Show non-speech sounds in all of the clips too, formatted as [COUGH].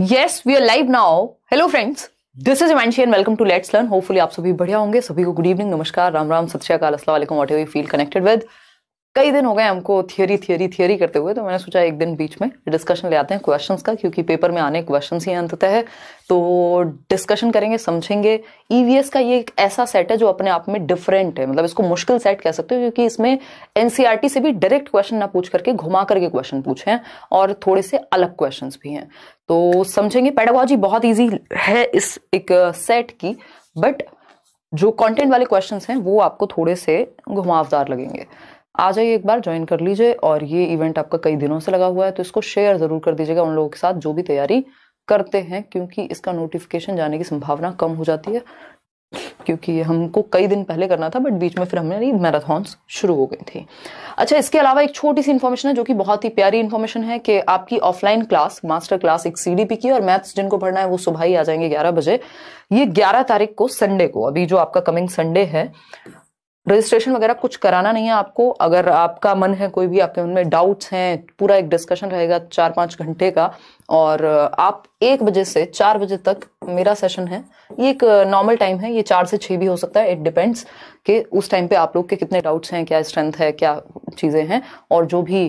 Yes we are live now hello friends this is Imanshi and welcome to let's learn hopefully आप सभी बढ़िया होंगे सभी को गुड इवनिंग नमस्कार राम राम सत श्रीकाल असला वालेकुम what you feel connected with कई दिन हो गए हमको थियोरी थियोरी थियोरी करते हुए तो मैंने सोचा एक दिन बीच में डिस्कशन ले आते हैं क्वेश्चंस का क्योंकि पेपर में आने क्वेश्चन ही अंततः है तो डिस्कशन करेंगे समझेंगे ईवीएस e का ये एक ऐसा सेट है जो अपने आप में डिफरेंट है मतलब इसको मुश्किल सेट कह सकते हो क्योंकि इसमें एनसीईआरटी e से भी डायरेक्ट क्वेश्चन ना पूछ करके घुमा करके क्वेश्चन पूछे हैं और थोड़े से अलग क्वेश्चन भी हैं तो समझेंगे पैडोलॉजी बहुत ईजी है इस एक सेट की बट जो कॉन्टेंट वाले क्वेश्चन हैं वो आपको थोड़े से घुमावदार लगेंगे आ जाइए एक बार ज्वाइन कर लीजिए और ये इवेंट आपका कई दिनों से लगा हुआ है तो इसको शेयर ज़रूर कर दीजिएगा उन लोगों के साथ जो भी तैयारी करते हैं क्योंकि इसका नोटिफिकेशन जाने की संभावना कम हो जाती है क्योंकि हमको कई दिन पहले करना था बट बीच में फिर हमने मैराथॉन्स शुरू हो गई थी अच्छा इसके अलावा एक छोटी सी इन्फॉर्मेशन है जो कि बहुत ही प्यारी इन्फॉर्मेशन है कि आपकी ऑफलाइन क्लास मास्टर क्लास एक सीडीपी की और मैथ्स जिनको पढ़ना है वो सुबह ही आ जाएंगे ग्यारह बजे ये ग्यारह तारीख को संडे को अभी जो आपका कमिंग संडे है रजिस्ट्रेशन वगैरह कुछ कराना नहीं है आपको अगर आपका मन है कोई भी आपके मन में डाउट्स हैं पूरा एक डिस्कशन रहेगा चार पाँच घंटे का और आप एक बजे से चार बजे तक मेरा सेशन है ये एक नॉर्मल टाइम है ये चार से छह भी हो सकता है इट डिपेंड्स कि उस टाइम पे आप लोग के कितने डाउट्स हैं क्या स्ट्रेंथ है क्या चीज़ें हैं और जो भी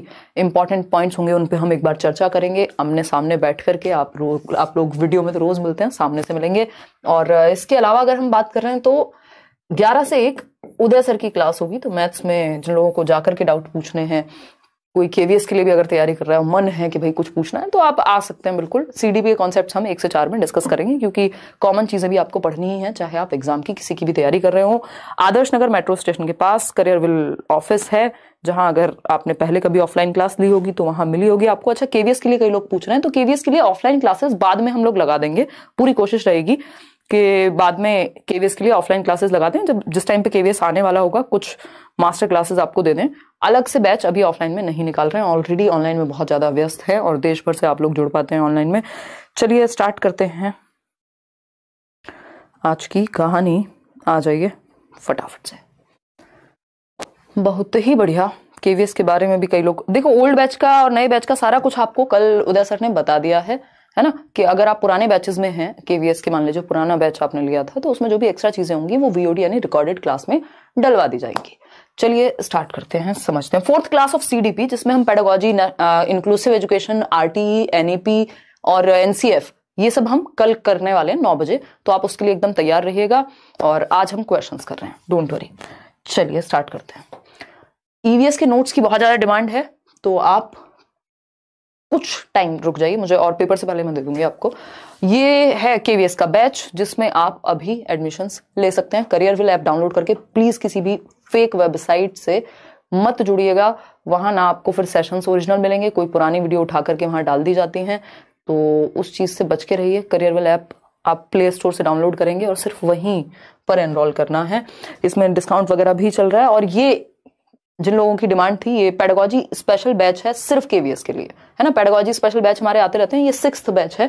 इंपॉर्टेंट पॉइंट्स होंगे उन पर हम एक बार चर्चा करेंगे आमने सामने बैठ करके आप आप लोग वीडियो में तो रोज़ मिलते हैं सामने से मिलेंगे और इसके अलावा अगर हम बात कर रहे हैं तो ग्यारह से एक उदय सर की क्लास होगी तो मैथ्स में जिन लोगों को जाकर के डाउट पूछने हैं कोई केवीएस के लिए भी अगर तैयारी कर रहा है मन है कि भाई कुछ पूछना है तो आप आ सकते हैं बिल्कुल सीडीपी के कॉन्सेप्ट हम एक से चार में डिस्कस करेंगे क्योंकि कॉमन चीजें भी आपको पढ़नी ही है चाहे आप एग्जाम की किसी की भी तैयारी कर रहे हो आदर्श नगर मेट्रो स्टेशन के पास करियर विल ऑफिस है जहां अगर आपने पहले कभी ऑफलाइन क्लास ली होगी तो वहां मिली होगी आपको अच्छा केवीएस के लिए कई लोग पूछ रहे हैं तो केवीएस के लिए ऑफलाइन क्लासेस बाद में हम लोग लगा देंगे पूरी कोशिश रहेगी के बाद में केवीएस के लिए ऑफलाइन क्लासेस लगा दें जब जिस टाइम पे केवीएस आने वाला होगा कुछ मास्टर क्लासेस आपको दे दें अलग से बैच अभी ऑफलाइन में नहीं निकाल रहे हैं ऑलरेडी ऑनलाइन में बहुत ज़्यादा व्यस्त है और देश भर से आप लोग जुड़ पाते हैं ऑनलाइन में चलिए स्टार्ट करते हैं आज की कहानी आ जाइए फटाफट से बहुत ही बढ़िया केवीएस के बारे में भी कई लोग देखो ओल्ड बैच का और नए बैच का सारा कुछ आपको कल उदय सर ने बता दिया है है ना कि अगर आप पुराने बैचेस में हैं के के मान लीजिए पुराना बैच आपने लिया था तो उसमें जो भी एक्स्ट्रा चीज़ें होंगी वो वीओडी यानी रिकॉर्डेड क्लास में डलवा दी जाएंगी चलिए स्टार्ट करते हैं समझते हैं फोर्थ क्लास ऑफ सीडीपी जिसमें हम pedagogy inclusive education RTE NEP और एनसीएफ ये सब हम कल करने वाले हैं नौ बजे तो आप उसके लिए एकदम तैयार रहिएगा और आज हम क्वेश्चंस कर रहे हैं डोंट वरी चलिए स्टार्ट करते हैं ईवीएस e के नोट्स की बहुत ज़्यादा डिमांड है तो आप कुछ टाइम रुक जाइए मुझे और पेपर से पहले मैं दे दूंगी आपको ये है केवीएस का बैच जिसमें आप अभी एडमिशन्स ले सकते हैं करियर विल ऐप डाउनलोड करके प्लीज़ किसी भी फेक वेबसाइट से मत जुड़िएगा वहां ना आपको फिर सेशंस ओरिजिनल मिलेंगे कोई पुरानी वीडियो उठा करके वहां डाल दी जाती हैं तो उस चीज़ से बच के रहिए करियर विल ऐप आप प्ले स्टोर से डाउनलोड करेंगे और सिर्फ वहीं पर एनरोल करना है इसमें डिस्काउंट वगैरह भी चल रहा है और ये जिन लोगों की डिमांड थी ये पेडागोजी स्पेशल बैच है सिर्फ केवीएस के लिए है ना पेडागोजी स्पेशल बैच हमारे आते रहते हैं ये सिक्स बैच है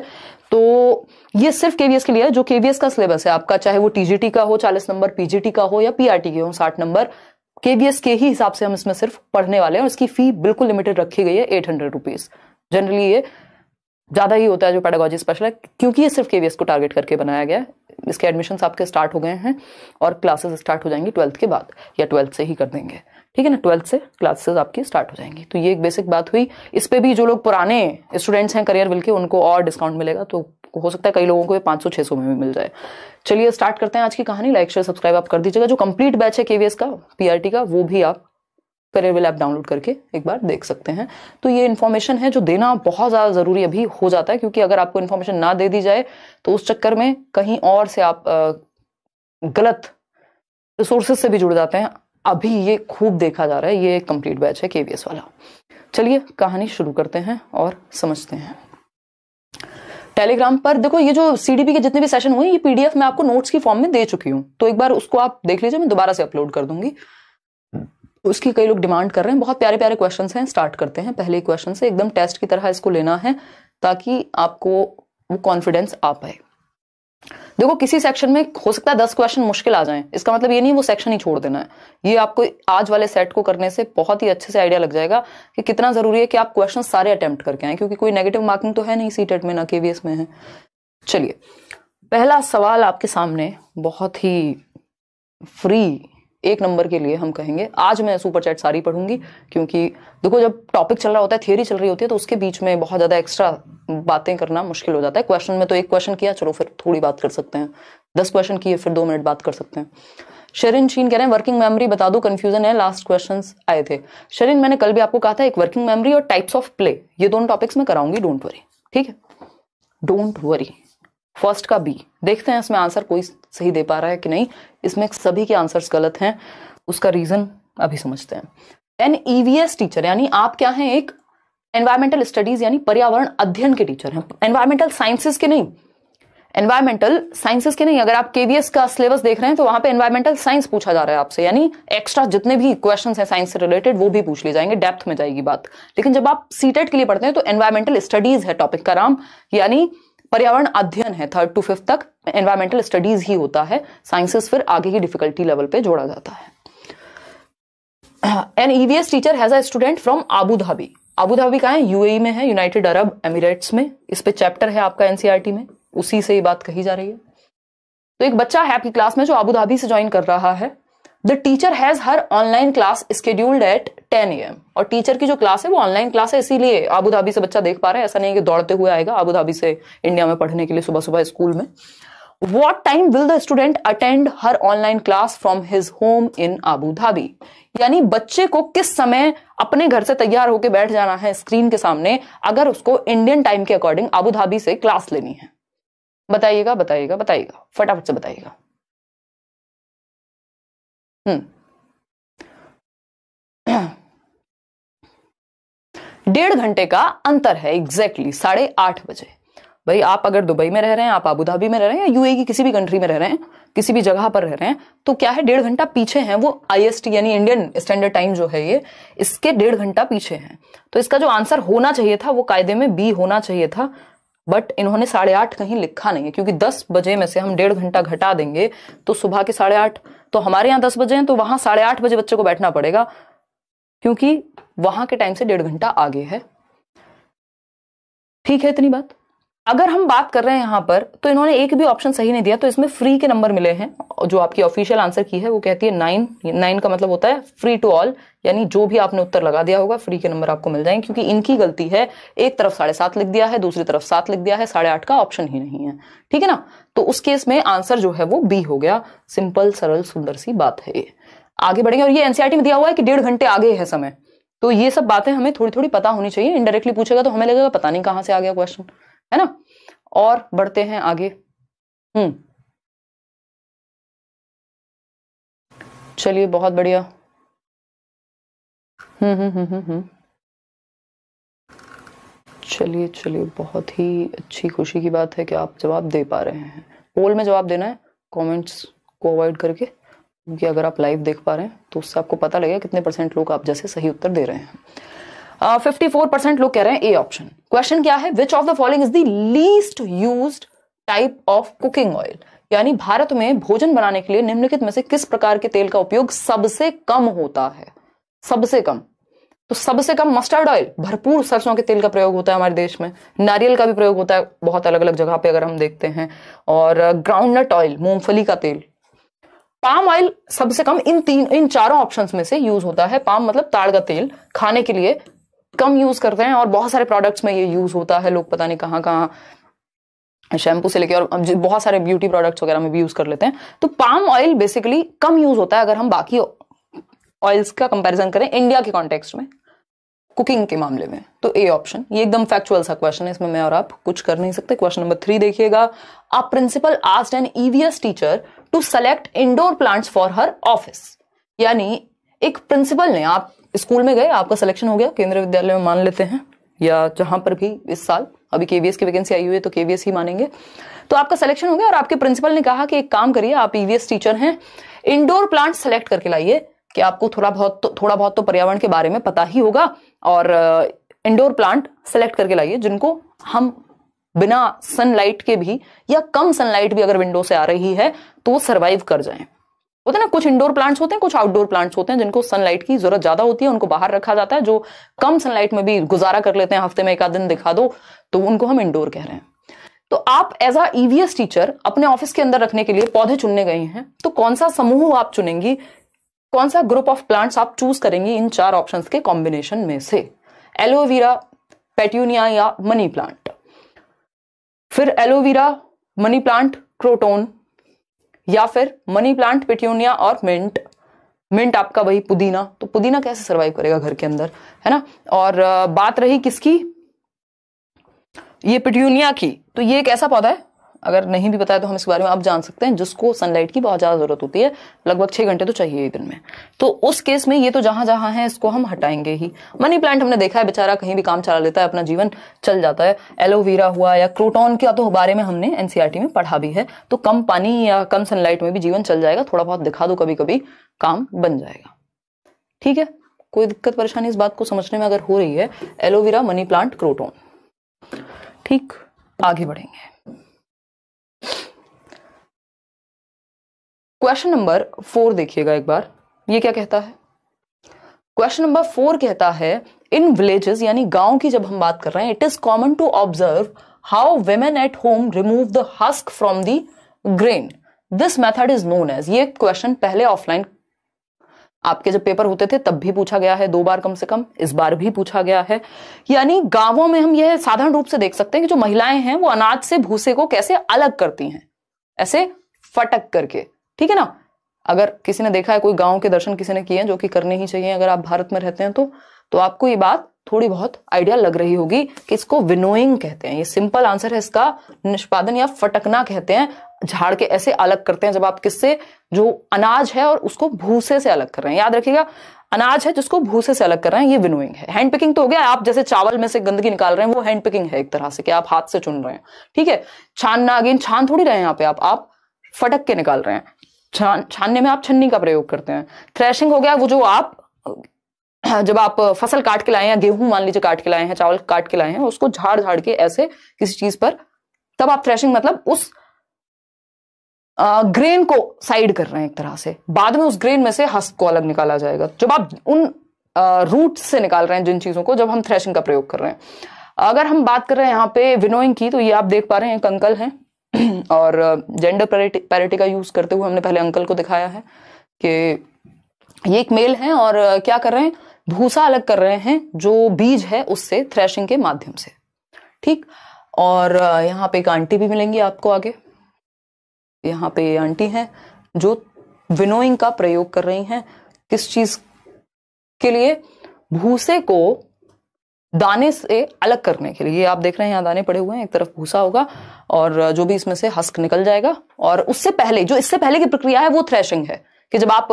तो ये सिर्फ केवीएस के लिए है जो केवीएस का सिलेबस है आपका चाहे वो टीजीटी का हो चालीस नंबर पीजीटी का हो या पीआरटी के हो साठ नंबर केवीएस के ही हिसाब से हम इसमें सिर्फ पढ़ने वाले हैं और इसकी फी बिल्कुल लिमिटेड रखी गई है एट हंड्रेड रुपीज जनरली ये ज्यादा ही होता है जो पेडागोजी स्पेशल है क्योंकि ये सिर्फ केवीएस को टारगेट करके बनाया गया है इसके एडमिशन आपके स्टार्ट हो गए हैं और क्लासेस स्टार्ट हो जाएंगी ट्वेल्थ के बाद या ट्वेल्थ से ही कर देंगे ठीक है ना ट्वेल्थ से क्लासेस आपकी स्टार्ट हो जाएंगी तो ये एक बेसिक बात हुई इस पर भी जो लोग पुराने स्टूडेंट्स हैं करियर विल के उनको और डिस्काउंट मिलेगा तो हो सकता है कई लोगों को ये सौ छह सौ में भी मिल जाए चलिए स्टार्ट करते हैं आज की कहानी लाइक शेयर सब्सक्राइब आप कर दीजिएगा जो कंप्लीट बैच है केवीएस का पीआरटी का वो भी आप वेल ऐप डाउनलोड करके एक बार देख सकते हैं तो ये इन्फॉर्मेशन है जो देना बहुत ज़्यादा ज़रूरी अभी हो जाता है क्योंकि अगर आपको इन्फॉर्मेशन ना दे दी जाए तो उस चक्कर में कहीं और से आप गलत रिसोर्सेज से भी जुड़ जाते हैं अभी ये खूब देखा जा रहा है ये एक कंप्लीट बैच है केवीएस वाला चलिए कहानी शुरू करते हैं और समझते हैं टेलीग्राम पर देखो ये जो सीडीपी के जितने भी सेशन हुए ये पीडीएफ मैं आपको नोट्स की फॉर्म में दे चुकी हूँ तो एक बार उसको आप देख लीजिए मैं दोबारा से अपलोड कर दूंगी उसकी कई लोग डिमांड कर रहे हैं बहुत प्यारे प्यारे क्वेश्चंस हैं स्टार्ट करते हैं पहले क्वेश्चन से एकदम टेस्ट की तरह इसको लेना है ताकि आपको वो कॉन्फिडेंस आ पाए देखो किसी सेक्शन में हो सकता है दस क्वेश्चन मुश्किल आ जाएं इसका मतलब ये नहीं वो सेक्शन ही छोड़ देना है ये आपको आज वाले सेट को करने से बहुत ही अच्छे से आइडिया लग जाएगा कि कितना जरूरी है कि आप क्वेश्चन सारे अटेम्प्ट करके आए क्योंकि कोई नेगेटिव मार्किंग तो है नहीं सी टेट e में ना के में है चलिए पहला सवाल आपके सामने बहुत ही फ्री एक नंबर के लिए हम कहेंगे आज मैं सुपर चैट सारी पढ़ूंगी क्योंकि देखो जब टॉपिक चल रहा होता है थियोरी चल रही होती है तो उसके बीच में बहुत ज़्यादा एक्स्ट्रा बातें करना मुश्किल हो जाता है क्वेश्चन में तो एक क्वेश्चन किया चलो फिर थोड़ी बात कर सकते हैं दस क्वेश्चन किए फिर दो मिनट बात कर सकते हैं शरिन शीन कह रहे हैं वर्किंग मेमोरी बता दो कंफ्यूजन है लास्ट क्वेश्चन आए थे शरिन मैंने कल भी आपको कहा था एक वर्किंग मेमोरी और टाइप्स ऑफ प्ले ये दोनों टॉपिक्स में कराऊंगी डोंट वरी ठीक है डोंट वरी फर्स्ट का बी देखते हैं इसमें आंसर कोई सही दे पा रहा है कि नहीं इसमें सभी के आंसर्स गलत हैं उसका रीजन अभी समझते हैं देन ईवीएस टीचर यानी आप क्या हैं एक एनवायरमेंटल स्टडीज यानी पर्यावरण अध्ययन के टीचर हैं एनवायरमेंटल साइंसेस के नहीं एनवायरमेंटल साइंसेस के नहीं अगर आप केवीएस का सिलेबस देख रहे हैं तो वहां पे एनवायरमेंटल साइंस पूछा जा रहा है आपसे यानी एक्स्ट्रा जितने भी क्वेश्चन हैं साइंस से रिलेटेड वो भी पूछ लिए जाएंगे डेप्थ में जाएगी बात लेकिन जब आप सीटेट के लिए पढ़ते हैं तो एनवायरमेंटल स्टडीज है टॉपिक का नाम यानी पर्यावरण अध्ययन है थर्ड टू फिफ्थ तक एनवायरमेंटल स्टडीज ही होता है साइंसेस फिर आगे की डिफिकल्टी लेवल पे जोड़ा जाता है an EVS teacher has a student from Abu Dhabi Abu Dhabi है यूएई e में है यूनाइटेड अरब एमिरेट्स में इस पे चैप्टर है आपका एनसीईआरटी e में उसी से ये बात कही जा रही है तो एक बच्चा है आपकी क्लास में जो आबू धाबी से ज्वाइन कर रहा है the teacher has her online class scheduled at ten A M और टीचर की जो क्लास है वो ऑनलाइन क्लास है इसीलिए आबू धाबी से बच्चा देख पा रहे हैं ऐसा नहीं है कि दौड़ते हुए आएगा आबू धाबी से इंडिया में पढ़ने के लिए सुबह सुबह स्कूल में what time will the student attend her online class from his home in Abu Dhabi यानी बच्चे को किस समय अपने घर से तैयार होकर बैठ जाना है स्क्रीन के सामने अगर उसको इंडियन टाइम के अकॉर्डिंग आबू धाबी से क्लास लेनी है बताइएगा बताइएगा बताइएगा फटाफट से बताइएगा हम्म। [CLEARS THROAT] डेढ़ घंटे का अंतर है एग्जैक्टली साढ़े आठ बजे भाई आप अगर दुबई में रह रहे हैं आप अबू धाबी में रह रहे हैं या यूए की किसी भी कंट्री में रह रहे हैं किसी भी जगह पर रह रहे हैं तो क्या है डेढ़ घंटा पीछे हैं वो आईएसटी यानी इंडियन स्टैंडर्ड टाइम जो है ये इसके डेढ़ घंटा पीछे हैं तो इसका जो आंसर होना चाहिए था वो कायदे में बी होना चाहिए था बट इन्होंने साढ़े आठ कहीं लिखा नहीं है क्योंकि दस बजे में से हम डेढ़ घंटा घटा देंगे तो सुबह के साढ़े आठ तो हमारे यहाँ दस बजे हैं तो वहां साढ़े आठ बजे बच्चे को बैठना पड़ेगा क्योंकि वहां के टाइम से डेढ़ घंटा आगे है ठीक है इतनी बात अगर हम बात कर रहे हैं यहां पर तो इन्होंने एक भी ऑप्शन सही नहीं दिया तो इसमें फ्री के नंबर मिले हैं जो आपकी ऑफिशियल आंसर की है वो कहती है नाइन नाइन का मतलब होता है फ्री टू ऑल यानी जो भी आपने उत्तर लगा दिया होगा फ्री के नंबर आपको मिल जाएंगे क्योंकि इनकी गलती है एक तरफ साढ़े सात लिख दिया है दूसरी तरफ सात लिख दिया है साढ़े आठ का ऑप्शन ही नहीं है ठीक है ना तो उस केस में आंसर जो है वो बी हो गया सिंपल सरल सुंदर सी बात है ये आगे बढ़ेंगे और ये एनसीआरटी e में दिया हुआ है कि डेढ़ घंटे आगे है समय तो ये सब बातें हमें थोड़ी थोड़ी पता होनी चाहिए इनडायरेक्टली पूछेगा तो हमें लगेगा पता नहीं कहां से आ गया क्वेश्चन है ना और बढ़ते हैं आगे हम्म चलिए बहुत बढ़िया हम्म, हम्म हम्म हम्म हम्म चलिए चलिए बहुत ही अच्छी खुशी की बात है कि आप जवाब दे पा रहे हैं पोल में जवाब देना है कमेंट्स को अवॉइड करके क्योंकि अगर आप लाइव देख पा रहे हैं तो उससे आपको पता लगेगा कितने परसेंट लोग आप जैसे सही उत्तर दे रहे हैं फिफ्टी फोर परसेंट लोग कह रहे हैं ए ऑप्शन क्वेश्चन क्या है which of the following is the least use type of cooking oil यानी भारत में भोजन बनाने के लिए निम्नलिखित में से किस प्रकार के तेल का उपयोग सबसे कम होता है सबसे कम तो सबसे कम मस्टर्ड ऑयल भरपूर सरसों के तेल का प्रयोग होता है हमारे देश में नारियल का भी प्रयोग होता है बहुत अलग अलग जगह पे अगर हम देखते हैं और ग्राउंडनट uh, ऑयल मूंगफली का तेल पाम ऑयल सबसे कम इन तीन इन चारों ऑप्शंस में से यूज होता है पाम मतलब ताड़ का तेल खाने के लिए कम यूज करते हैं और बहुत सारे प्रोडक्ट्स में ये यूज होता है लोग पता नहीं कहाँ कहाँ शैम्पू से लेके और बहुत सारे ब्यूटी प्रोडक्ट्स वगैरह में भी यूज कर लेते हैं तो पाम ऑयल बेसिकली कम यूज होता है अगर हम बाकी ऑयल्स का कंपैरिजन करें इंडिया के कॉन्टेक्स्ट में कुकिंग के मामले में तो ए ऑप्शन ये एकदम फैक्चुअल सा क्वेश्चन है इसमें मैं और आप कुछ कर नहीं सकते क्वेश्चन नंबर थ्री देखिएगा a principal asked an EVS teacher to select indoor plants for her office यानी एक प्रिंसिपल ने आप स्कूल में गए आपका सिलेक्शन हो गया केंद्रीय विद्यालय में मान लेते हैं या जहां पर भी इस साल अभी केवीएस की वैकेंसी आई हुई है तो केवीएस ही मानेंगे तो आपका सिलेक्शन हो गया और आपके प्रिंसिपल ने कहा कि एक काम करिए आप ईवीएस e टीचर हैं इंडोर प्लांट सेलेक्ट करके लाइए कि आपको थोड़ा बहुत तो, थोड़ा बहुत तो पर्यावरण के बारे में पता ही होगा और इंडोर प्लांट सेलेक्ट करके लाइए जिनको हम बिना सनलाइट के भी या कम सनलाइट भी अगर विंडो से आ रही है तो सर्वाइव कर जाएं होते ना कुछ इंडोर प्लांट्स होते हैं कुछ आउटडोर प्लांट्स होते हैं जिनको सनलाइट की जरूरत ज्यादा होती है उनको बाहर रखा जाता है जो कम सनलाइट में भी गुजारा कर लेते हैं हफ्ते में एक आध दिन दिखा दो तो उनको हम इंडोर कह रहे हैं तो आप एज अ ईवीएस टीचर अपने ऑफिस के अंदर रखने के लिए पौधे चुनने गए हैं तो कौन सा समूह आप चुनेंगी कौन सा ग्रुप ऑफ प्लांट्स आप चूज करेंगी इन चार ऑप्शन के कॉम्बिनेशन में से एलोवेरा पेट्यूनिया या मनी प्लांट फिर एलोवेरा मनी प्लांट क्रोटोन या फिर मनी प्लांट पिट्यूनिया और मिंट मिंट आपका वही पुदीना तो पुदीना कैसे सर्वाइव करेगा घर के अंदर है ना और बात रही किसकी ये पिट्यूनिया की तो ये एक ऐसा पौधा है अगर नहीं भी बताया तो हम इसके बारे में आप जान सकते हैं जिसको सनलाइट की बहुत ज़्यादा ज़रूरत होती है लगभग छह घंटे तो चाहिए दिन में तो उस केस में ये तो जहां जहां है इसको हम हटाएंगे ही मनी प्लांट हमने देखा है बेचारा कहीं भी काम चला लेता है अपना जीवन चल जाता है एलोवेरा हुआ या क्रोटोन के तो बारे में हमने एनसीआरटी e में पढ़ा भी है तो कम पानी या कम सनलाइट में भी जीवन चल जाएगा थोड़ा बहुत दिखा दो कभी कभी काम बन जाएगा ठीक है कोई दिक्कत परेशानी इस बात को समझने में अगर हो रही है एलोवेरा मनी प्लांट क्रोटोन ठीक आगे बढ़ेंगे क्वेश्चन नंबर फोर देखिएगा एक बार ये क्या कहता है क्वेश्चन नंबर फोर कहता है इन विलेजेस यानी गांव की जब हम बात कर रहे हैं it is common to observe how women at home remove the husk from the grain this method is known as ये क्वेश्चन पहले ऑफलाइन आपके जब पेपर होते थे तब भी पूछा गया है दो बार कम से कम इस बार भी पूछा गया है यानी गांवों में हम यह साधारण रूप से देख सकते हैं कि जो महिलाएं हैं वो अनाज से भूसे को कैसे अलग करती हैं ऐसे फटक करके ठीक है ना अगर किसी ने देखा है कोई गांव के दर्शन किसी ने किए हैं जो कि करने ही चाहिए अगर आप भारत में रहते हैं तो तो आपको ये बात थोड़ी बहुत आइडिया लग रही होगी कि इसको विनोइंग कहते हैं ये सिंपल आंसर है इसका निष्पादन या फटकना कहते हैं झाड़ के ऐसे अलग करते हैं जब आप किससे जो अनाज है और उसको भूसे से अलग कर रहे हैं याद रखिएगा अनाज है जिसको भूसे से अलग कर रहे हैं ये विनोइंग है हैंड पिकिंग तो हो गया आप जैसे चावल में से गंदगी निकाल रहे हैं वो हैंड पिकिंग है एक तरह से कि आप हाथ से चुन रहे हैं ठीक है छानना अगेन छान थोड़ी रहे हैं यहाँ पे आप, आप फटक के निकाल रहे हैं छान छानने में आप छन्नी का प्रयोग करते हैं थ्रेशिंग हो गया वो जो आप जब आप फसल काट के लाए हैं गेहूं मान लीजिए काट के लाए हैं चावल काट के लाए हैं उसको झाड़ झाड़ के ऐसे किसी चीज पर तब आप थ्रेशिंग मतलब उस ग्रेन को साइड कर रहे हैं एक तरह से बाद में उस ग्रेन में से हस्त को अलग निकाला जाएगा जब आप उन रूट से निकाल रहे हैं जिन चीजों को जब हम थ्रेशिंग का प्रयोग कर रहे हैं अगर हम बात कर रहे हैं यहाँ पे विनोइंग की तो ये आप देख पा रहे हैं एक अंकल [CLEARS THROAT] और जेंडर पैरिटी पैरिटी का यूज़ करते हुए हमने पहले अंकल को दिखाया है कि ये एक मेल है और क्या कर रहे हैं भूसा अलग कर रहे हैं जो बीज है उससे थ्रेशिंग के माध्यम से ठीक और यहाँ पे एक आंटी भी मिलेंगी आपको आगे यहाँ पे आंटी हैं जो विनोइंग का प्रयोग कर रही हैं किस चीज के लिए भूसे को दाने से अलग करने के लिए आप देख रहे हैं यहाँ दाने पड़े हुए हैं एक तरफ भूसा होगा और जो भी इसमें से हस्क निकल जाएगा और उससे पहले जो इससे पहले की प्रक्रिया है वो थ्रेशिंग है कि जब आप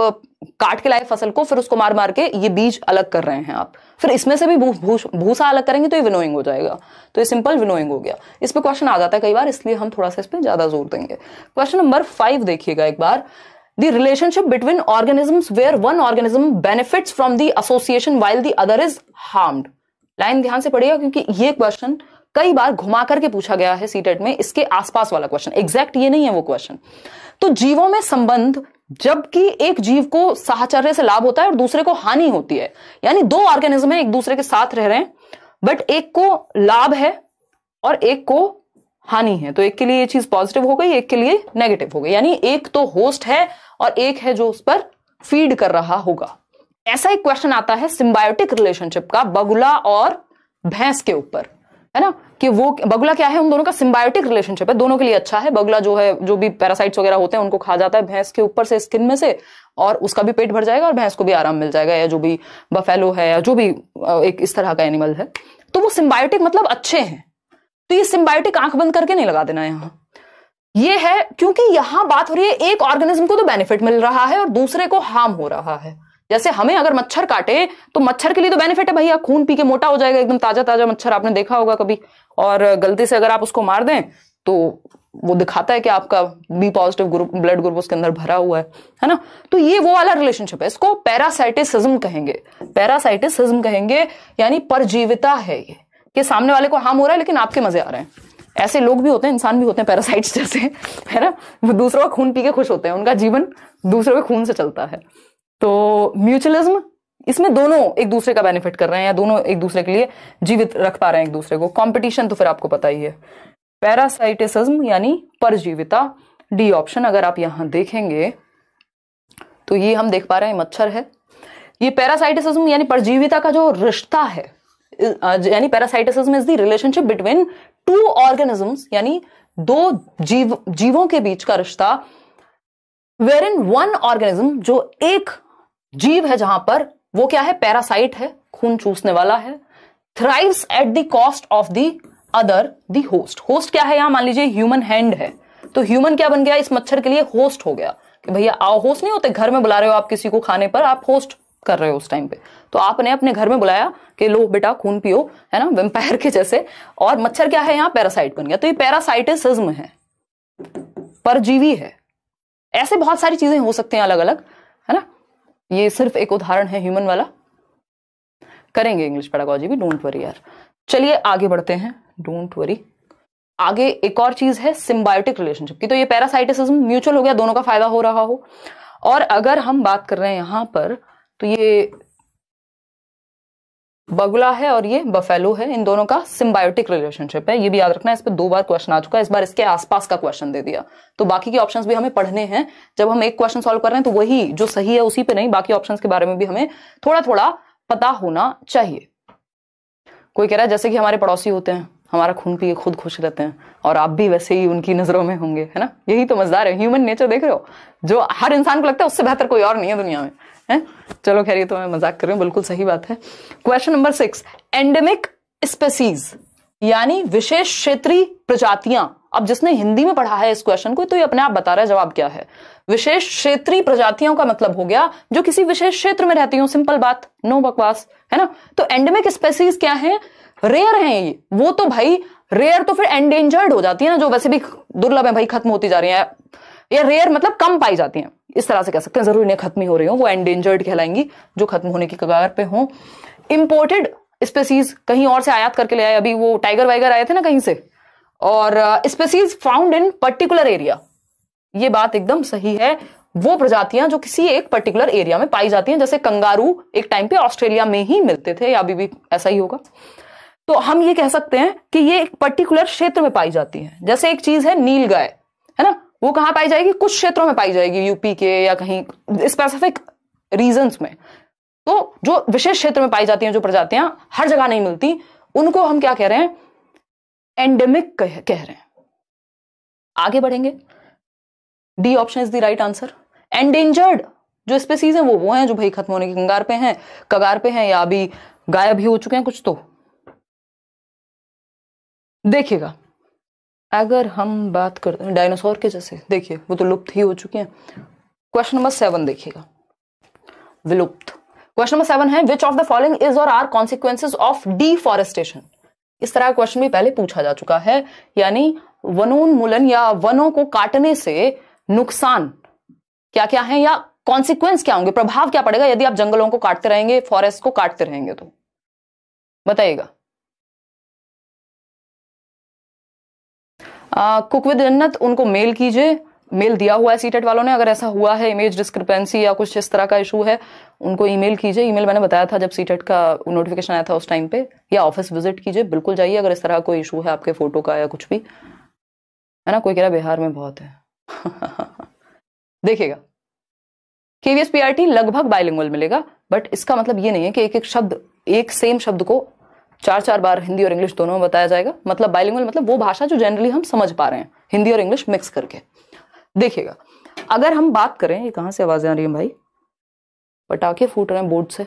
काट के लाए फसल को फिर उसको मार मार के ये बीज अलग कर रहे हैं आप फिर इसमें से भी भूसा अलग करेंगे तो ये विनोइंग हो जाएगा तो ये सिंपल विनोइंग हो गया इस पर क्वेश्चन आ जाता है कई बार इसलिए हम थोड़ा सा इस पर ज्यादा जोर देंगे क्वेश्चन नंबर फाइव देखिएगा एक बार the relationship between organism where one organism benefits from the association while the other is harm line ध्यान से पढ़िएगा क्योंकि ये क्वेश्चन कई बार घुमा करके पूछा गया है सीटेट में इसके आसपास वाला क्वेश्चन एग्जैक्ट ये नहीं है वो क्वेश्चन तो जीवों में संबंध जबकि एक जीव को साहचर्य से लाभ होता है और दूसरे को हानि होती है यानी दो ऑर्गेनिज्म है एक दूसरे के साथ रह रहे हैं बट एक को लाभ है और एक को हानि है तो एक के लिए ये चीज पॉजिटिव हो गई एक के लिए नेगेटिव हो गई यानी एक तो होस्ट है और एक है जो उस पर फीड कर रहा होगा ऐसा एक क्वेश्चन आता है सिम्बायोटिक रिलेशनशिप का बगुला और भैंस के ऊपर है ना कि वो बगुला क्या है उन दोनों का सिम्बायोटिक रिलेशनशिप है दोनों के लिए अच्छा है बगुला जो है जो भी पैरासाइट्स वगैरह होते हैं उनको खा जाता है भैंस के ऊपर से स्किन में से और उसका भी पेट भर जाएगा और भैंस को भी आराम मिल जाएगा या जो भी बफेलो है या जो भी एक इस तरह का एनिमल है तो वो सिम्बायोटिक मतलब अच्छे हैं तो ये सिम्बायोटिक आंख बंद करके नहीं लगा देना यहाँ ये है क्योंकि यहां बात हो रही है एक ऑर्गेनिज्म को तो बेनिफिट मिल रहा है और दूसरे को हार्म हो रहा है जैसे हमें अगर मच्छर काटे तो मच्छर के लिए तो बेनिफिट है भैया खून पी के मोटा हो जाएगा एकदम ताजा ताजा मच्छर आपने देखा होगा कभी और गलती से अगर आप उसको मार दें तो वो दिखाता है कि आपका B positive group blood group उसके अंदर भरा हुआ है है ना तो ये वो वाला रिलेशनशिप है इसको पैरासाइटिसिज्म कहेंगे पैरासाइटिसिज्म कहेंगे यानी परजीविता है ये कि सामने वाले को हार्म हो रहा है लेकिन आपके मजे आ रहे हैं ऐसे लोग भी होते हैं इंसान भी होते हैं पैरासाइट्स [LAUGHS] जैसे है ना वो दूसरों का खून पी के खुश होते हैं उनका जीवन दूसरों के खून से चलता है तो म्यूचुअलिज्म इसमें दोनों एक दूसरे का बेनिफिट कर रहे हैं या दोनों एक दूसरे के लिए जीवित रख पा रहे हैं एक दूसरे को कंपटीशन तो फिर आपको पता ही है पैरासाइटिसिज्म यानी परजीविता डी ऑप्शन अगर आप यहां देखेंगे तो ये हम देख पा रहे हैं मच्छर है ये पैरासाइटिसिज्म यानी परजीविता का जो रिश्ता है यानी parasitism is the relationship between two organisms यानी दो जीव जीवों के बीच का रिश्ता वेर इन वन ऑर्गेनिज्म जो एक जीव है जहां पर वो क्या है पैरासाइट है खून चूसने वाला है thrives at the cost of the other the host host क्या है यहां मान लीजिए ह्यूमन हैंड है तो ह्यूमन क्या बन गया इस मच्छर के लिए होस्ट हो गया कि भैया आओ होस्ट नहीं होते घर में बुला रहे हो आप किसी को खाने पर आप होस्ट कर रहे हो उस टाइम पे तो आपने अपने घर में बुलाया कि लो बेटा खून पियो है ना वेम्पायर के जैसे और मच्छर क्या है यहां पैरासाइट बन गया तो ये पैरासाइटिसिज्म है परजीवी है ऐसे बहुत सारी चीजें हो सकती हैं अलग अलग ये सिर्फ एक उदाहरण है ह्यूमन वाला करेंगे इंग्लिश पैडागोजी भी डोंट वरी यार चलिए आगे बढ़ते हैं डोंट वरी आगे एक और चीज है सिम्बायोटिक रिलेशनशिप की तो ये पैरासाइटिसिज्म म्यूचुअल हो गया दोनों का फायदा हो रहा हो और अगर हम बात कर रहे हैं यहां पर तो ये बगुला है और ये बफेलो है इन दोनों का सिम्बायोटिक रिलेशनशिप है ये भी याद रखना इस पर दो बार क्वेश्चन आ चुका है इस बार इसके आसपास का क्वेश्चन दे दिया तो बाकी के ऑप्शंस भी हमें पढ़ने हैं जब हम एक क्वेश्चन सॉल्व कर रहे हैं तो वही जो सही है उसी पे नहीं बाकी ऑप्शंस के बारे में भी हमें थोड़ा थोड़ा पता होना चाहिए कोई कह रहा है जैसे कि हमारे पड़ोसी होते हैं हमारा खून पी खुद खुश रहते हैं और आप भी वैसे ही उनकी नजरों में होंगे है ना यही तो मजदार है ह्यूमन नेचर देख रहे हो जो हर इंसान को लगता है उससे बेहतर कोई और नहीं है दुनिया में है चलो खैर ये तो मैं मजाक कर रही हूँ बिल्कुल सही बात है question number six endemic species यानी विशेष क्षेत्रीय प्रजातियां अब जिसने हिंदी में पढ़ा है इस क्वेश्चन को तो ये अपने आप बता रहा है जवाब क्या है विशेष क्षेत्रीय प्रजातियों का मतलब हो गया जो किसी विशेष क्षेत्र में रहती हूं सिंपल बात नो बकवास है ना तो एंडेमिक स्पेसीज क्या है रेयर है ये वो तो भाई रेयर तो फिर एंडेंजर्ड हो जाती है ना जो वैसे भी दुर्लभ है भाई खत्म होती जा रही है या रेयर मतलब कम पाई जाती हैं इस तरह से कह सकते हैं जरूर इन्हें खत्म हो रही हो वो एंडेंजर्ड कहलाएंगी जो खत्म होने की कगार पे हो इम्पोर्टेड स्पेसीज कहीं और से आयात करके ले आए अभी वो टाइगर वाइगर आए थे ना कहीं से और species found in particular area ये बात एकदम सही है वो प्रजातियां जो किसी एक पर्टिकुलर एरिया में पाई जाती हैं जैसे कंगारू एक टाइम पे ऑस्ट्रेलिया में ही मिलते थे या अभी भी ऐसा ही होगा तो हम ये कह सकते हैं कि ये एक पर्टिकुलर क्षेत्र में पाई जाती है जैसे एक चीज है नील गाय है ना वो कहाँ पाई जाएगी कुछ क्षेत्रों में पाई जाएगी यूपी के या कहीं स्पेसिफिक रीजन में तो जो विशेष क्षेत्र में पाई जाती हैं जो प्रजातियां हर जगह नहीं मिलती उनको हम क्या कह रहे हैं एंडेमिक कह, कह रहे हैं आगे बढ़ेंगे D option is the right answer endangered जो स्पेसीज हैं वो वो हैं जो भाई खत्म होने के कंगार पे हैं कगार पे हैं या अभी गायब ही हो चुके हैं कुछ तो देखिएगा अगर हम बात करते हैं डायनासोर के जैसे देखिए वो तो लुप्त ही हो चुके हैं क्वेश्चन नंबर सेवन देखिएगा विलुप्त क्वेश्चन नंबर सेवन है which of the following is or are consequences of deforestation इस तरह का क्वेश्चन भी पहले पूछा जा चुका है यानी वनोन्मूलन या वनों को काटने से नुकसान क्या क्या है या कॉन्सिक्वेंस क्या होंगे प्रभाव क्या पड़ेगा यदि आप जंगलों को काटते रहेंगे फॉरेस्ट को काटते रहेंगे तो बताइएगा कुक विद जन्नत उनको मेल कीजिए मेल दिया हुआ है सीटेट वालों ने अगर ऐसा हुआ है इमेज डिस्क्रिपेंसी या कुछ इस तरह का इशू है उनको ईमेल कीजिए ईमेल मैंने बताया था जब सीटेट का नोटिफिकेशन आया था उस टाइम पे या ऑफिस विजिट कीजिए बिल्कुल जाइए अगर इस तरह का कोई इशू है आपके फोटो का या कुछ भी है ना कोई कह रहा बिहार में बहुत है [LAUGHS] देखिएगा केवीएस पीआरटी लगभग बायलिंगुअल मिलेगा बट इसका मतलब ये नहीं है कि एक एक शब्द एक सेम शब्द को चार चार बार हिंदी और इंग्लिश दोनों में बताया जाएगा मतलब बाइलिंगुअल मतलब वो भाषा जो जनरली हम समझ पा रहे हैं हिंदी और इंग्लिश मिक्स करके देखिएगा अगर हम बात करें ये कहाँ से आवाज़ें आ रही हैं भाई पटाखे फूट रहे हैं बोर्ड से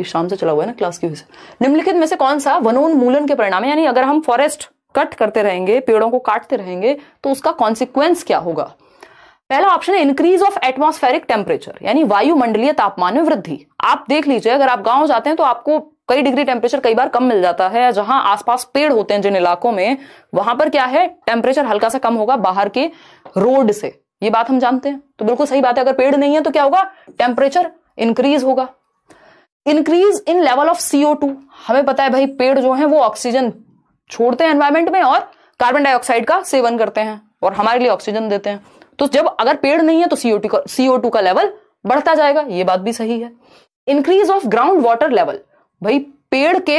ये शाम से चला हुआ है ना क्लास की वजह से निम्नलिखित में से कौन सा वनोन्मूलन के परिणाम यानी अगर हम फॉरेस्ट कट करते रहेंगे पेड़ों को काटते रहेंगे तो उसका कॉन्सिक्वेंस क्या होगा पहला ऑप्शन है इंक्रीज ऑफ एटमोस्फेरिक टेम्परेचर यानी वायुमंडलीय तापमान में वृद्धि आप देख लीजिए अगर आप गांव जाते हैं तो आपको कई डिग्री टेम्परेचर कई बार कम मिल जाता है जहां आसपास पेड़ होते हैं जिन इलाकों में वहां पर क्या है टेम्परेचर हल्का सा कम होगा बाहर के रोड से ये बात हम जानते हैं तो बिल्कुल सही बात है अगर पेड़ नहीं है तो क्या होगा टेम्परेचर इंक्रीज होगा increase in level of CO हमें पता है भाई पेड़ जो है वो ऑक्सीजन छोड़ते हैं एनवायरमेंट में और कार्बन डाइऑक्साइड का सेवन करते हैं और हमारे लिए ऑक्सीजन देते हैं तो जब अगर पेड़ नहीं है तो सीओ टू का सीओ का लेवल बढ़ता जाएगा ये बात भी सही है increase of ground water level भाई पेड़ के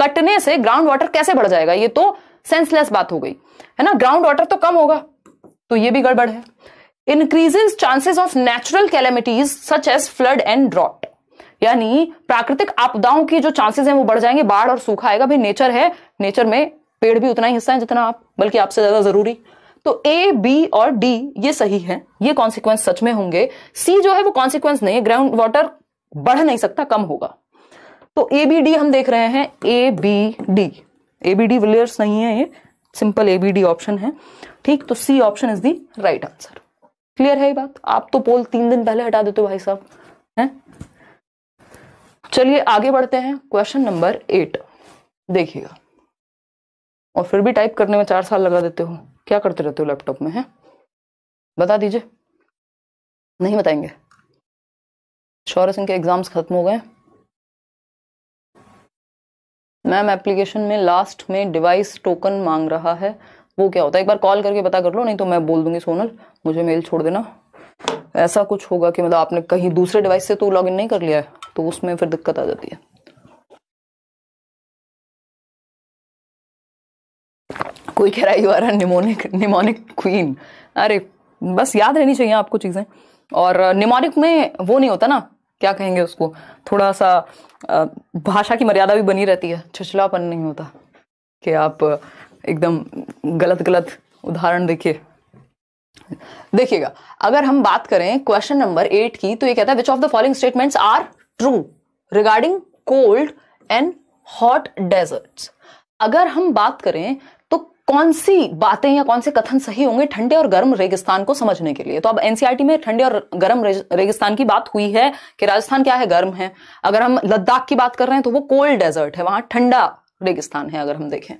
कटने से ग्राउंड वाटर कैसे बढ़ जाएगा ये तो सेंसलेस बात हो गई है ना ग्राउंड वाटर तो कम होगा तो ये भी गड़बड़ है increases chances of natural calamities such as flood and drought यानी प्राकृतिक आपदाओं की जो चांसेस हैं वो बढ़ जाएंगे बाढ़ और सूखा आएगा भाई नेचर है नेचर में पेड़ भी उतना ही हिस्सा है जितना आप बल्कि आपसे ज्यादा जरूरी तो ए बी और डी ये सही है ये कॉन्सिक्वेंस सच में होंगे सी जो है वो कॉन्सिक्वेंस नहीं है ग्राउंड वाटर बढ़ नहीं सकता कम होगा तो ए बी डी हम देख रहे हैं A B D A B de Villiers नहीं है ये simple A B D option है ठीक तो C option is the right answer clear है ये बात आप तो पोल तीन दिन पहले हटा देते हो भाई साहब हैं चलिए आगे बढ़ते हैं क्वेश्चन नंबर एट देखिएगा और फिर भी टाइप करने में चार साल लगा देते हो क्या करते रहते हो लैपटॉप में है बता दीजिए नहीं बताएंगे शौर्य सिंह के एग्जाम्स खत्म हो गए मैम एप्लीकेशन में लास्ट में डिवाइस टोकन मांग रहा है वो क्या होता है एक बार कॉल करके पता कर लो नहीं तो मैं बोल दूंगी सोनल मुझे मेल छोड़ देना ऐसा कुछ होगा कि मतलब आपने कहीं दूसरे डिवाइस से तो लॉगिन नहीं कर लिया है तो उसमें फिर दिक्कत आ जाती है कोई कह रहा है you are mnemonic mnemonic queen अरे बस याद रहनी चाहिए आपको चीज़ें और निमोनिक में वो नहीं होता ना क्या कहेंगे उसको थोड़ा सा भाषा की मर्यादा भी बनी रहती है छछलापन नहीं होता कि आप एकदम गलत गलत उदाहरण देखिए देखिएगा अगर हम बात करें क्वेश्चन नंबर एट की तो ये कहता है which of the following statements are true regarding cold and hot deserts अगर हम बात करें कौन सी बातें या कौन से कथन सही होंगे ठंडे और गर्म रेगिस्तान को समझने के लिए तो अब एनसीआरटी में ठंडे और गर्म रेगिस्तान की बात हुई है कि राजस्थान क्या है गर्म है अगर हम लद्दाख की बात कर रहे हैं तो वो कोल्ड डेजर्ट है वहां ठंडा रेगिस्तान है अगर हम देखें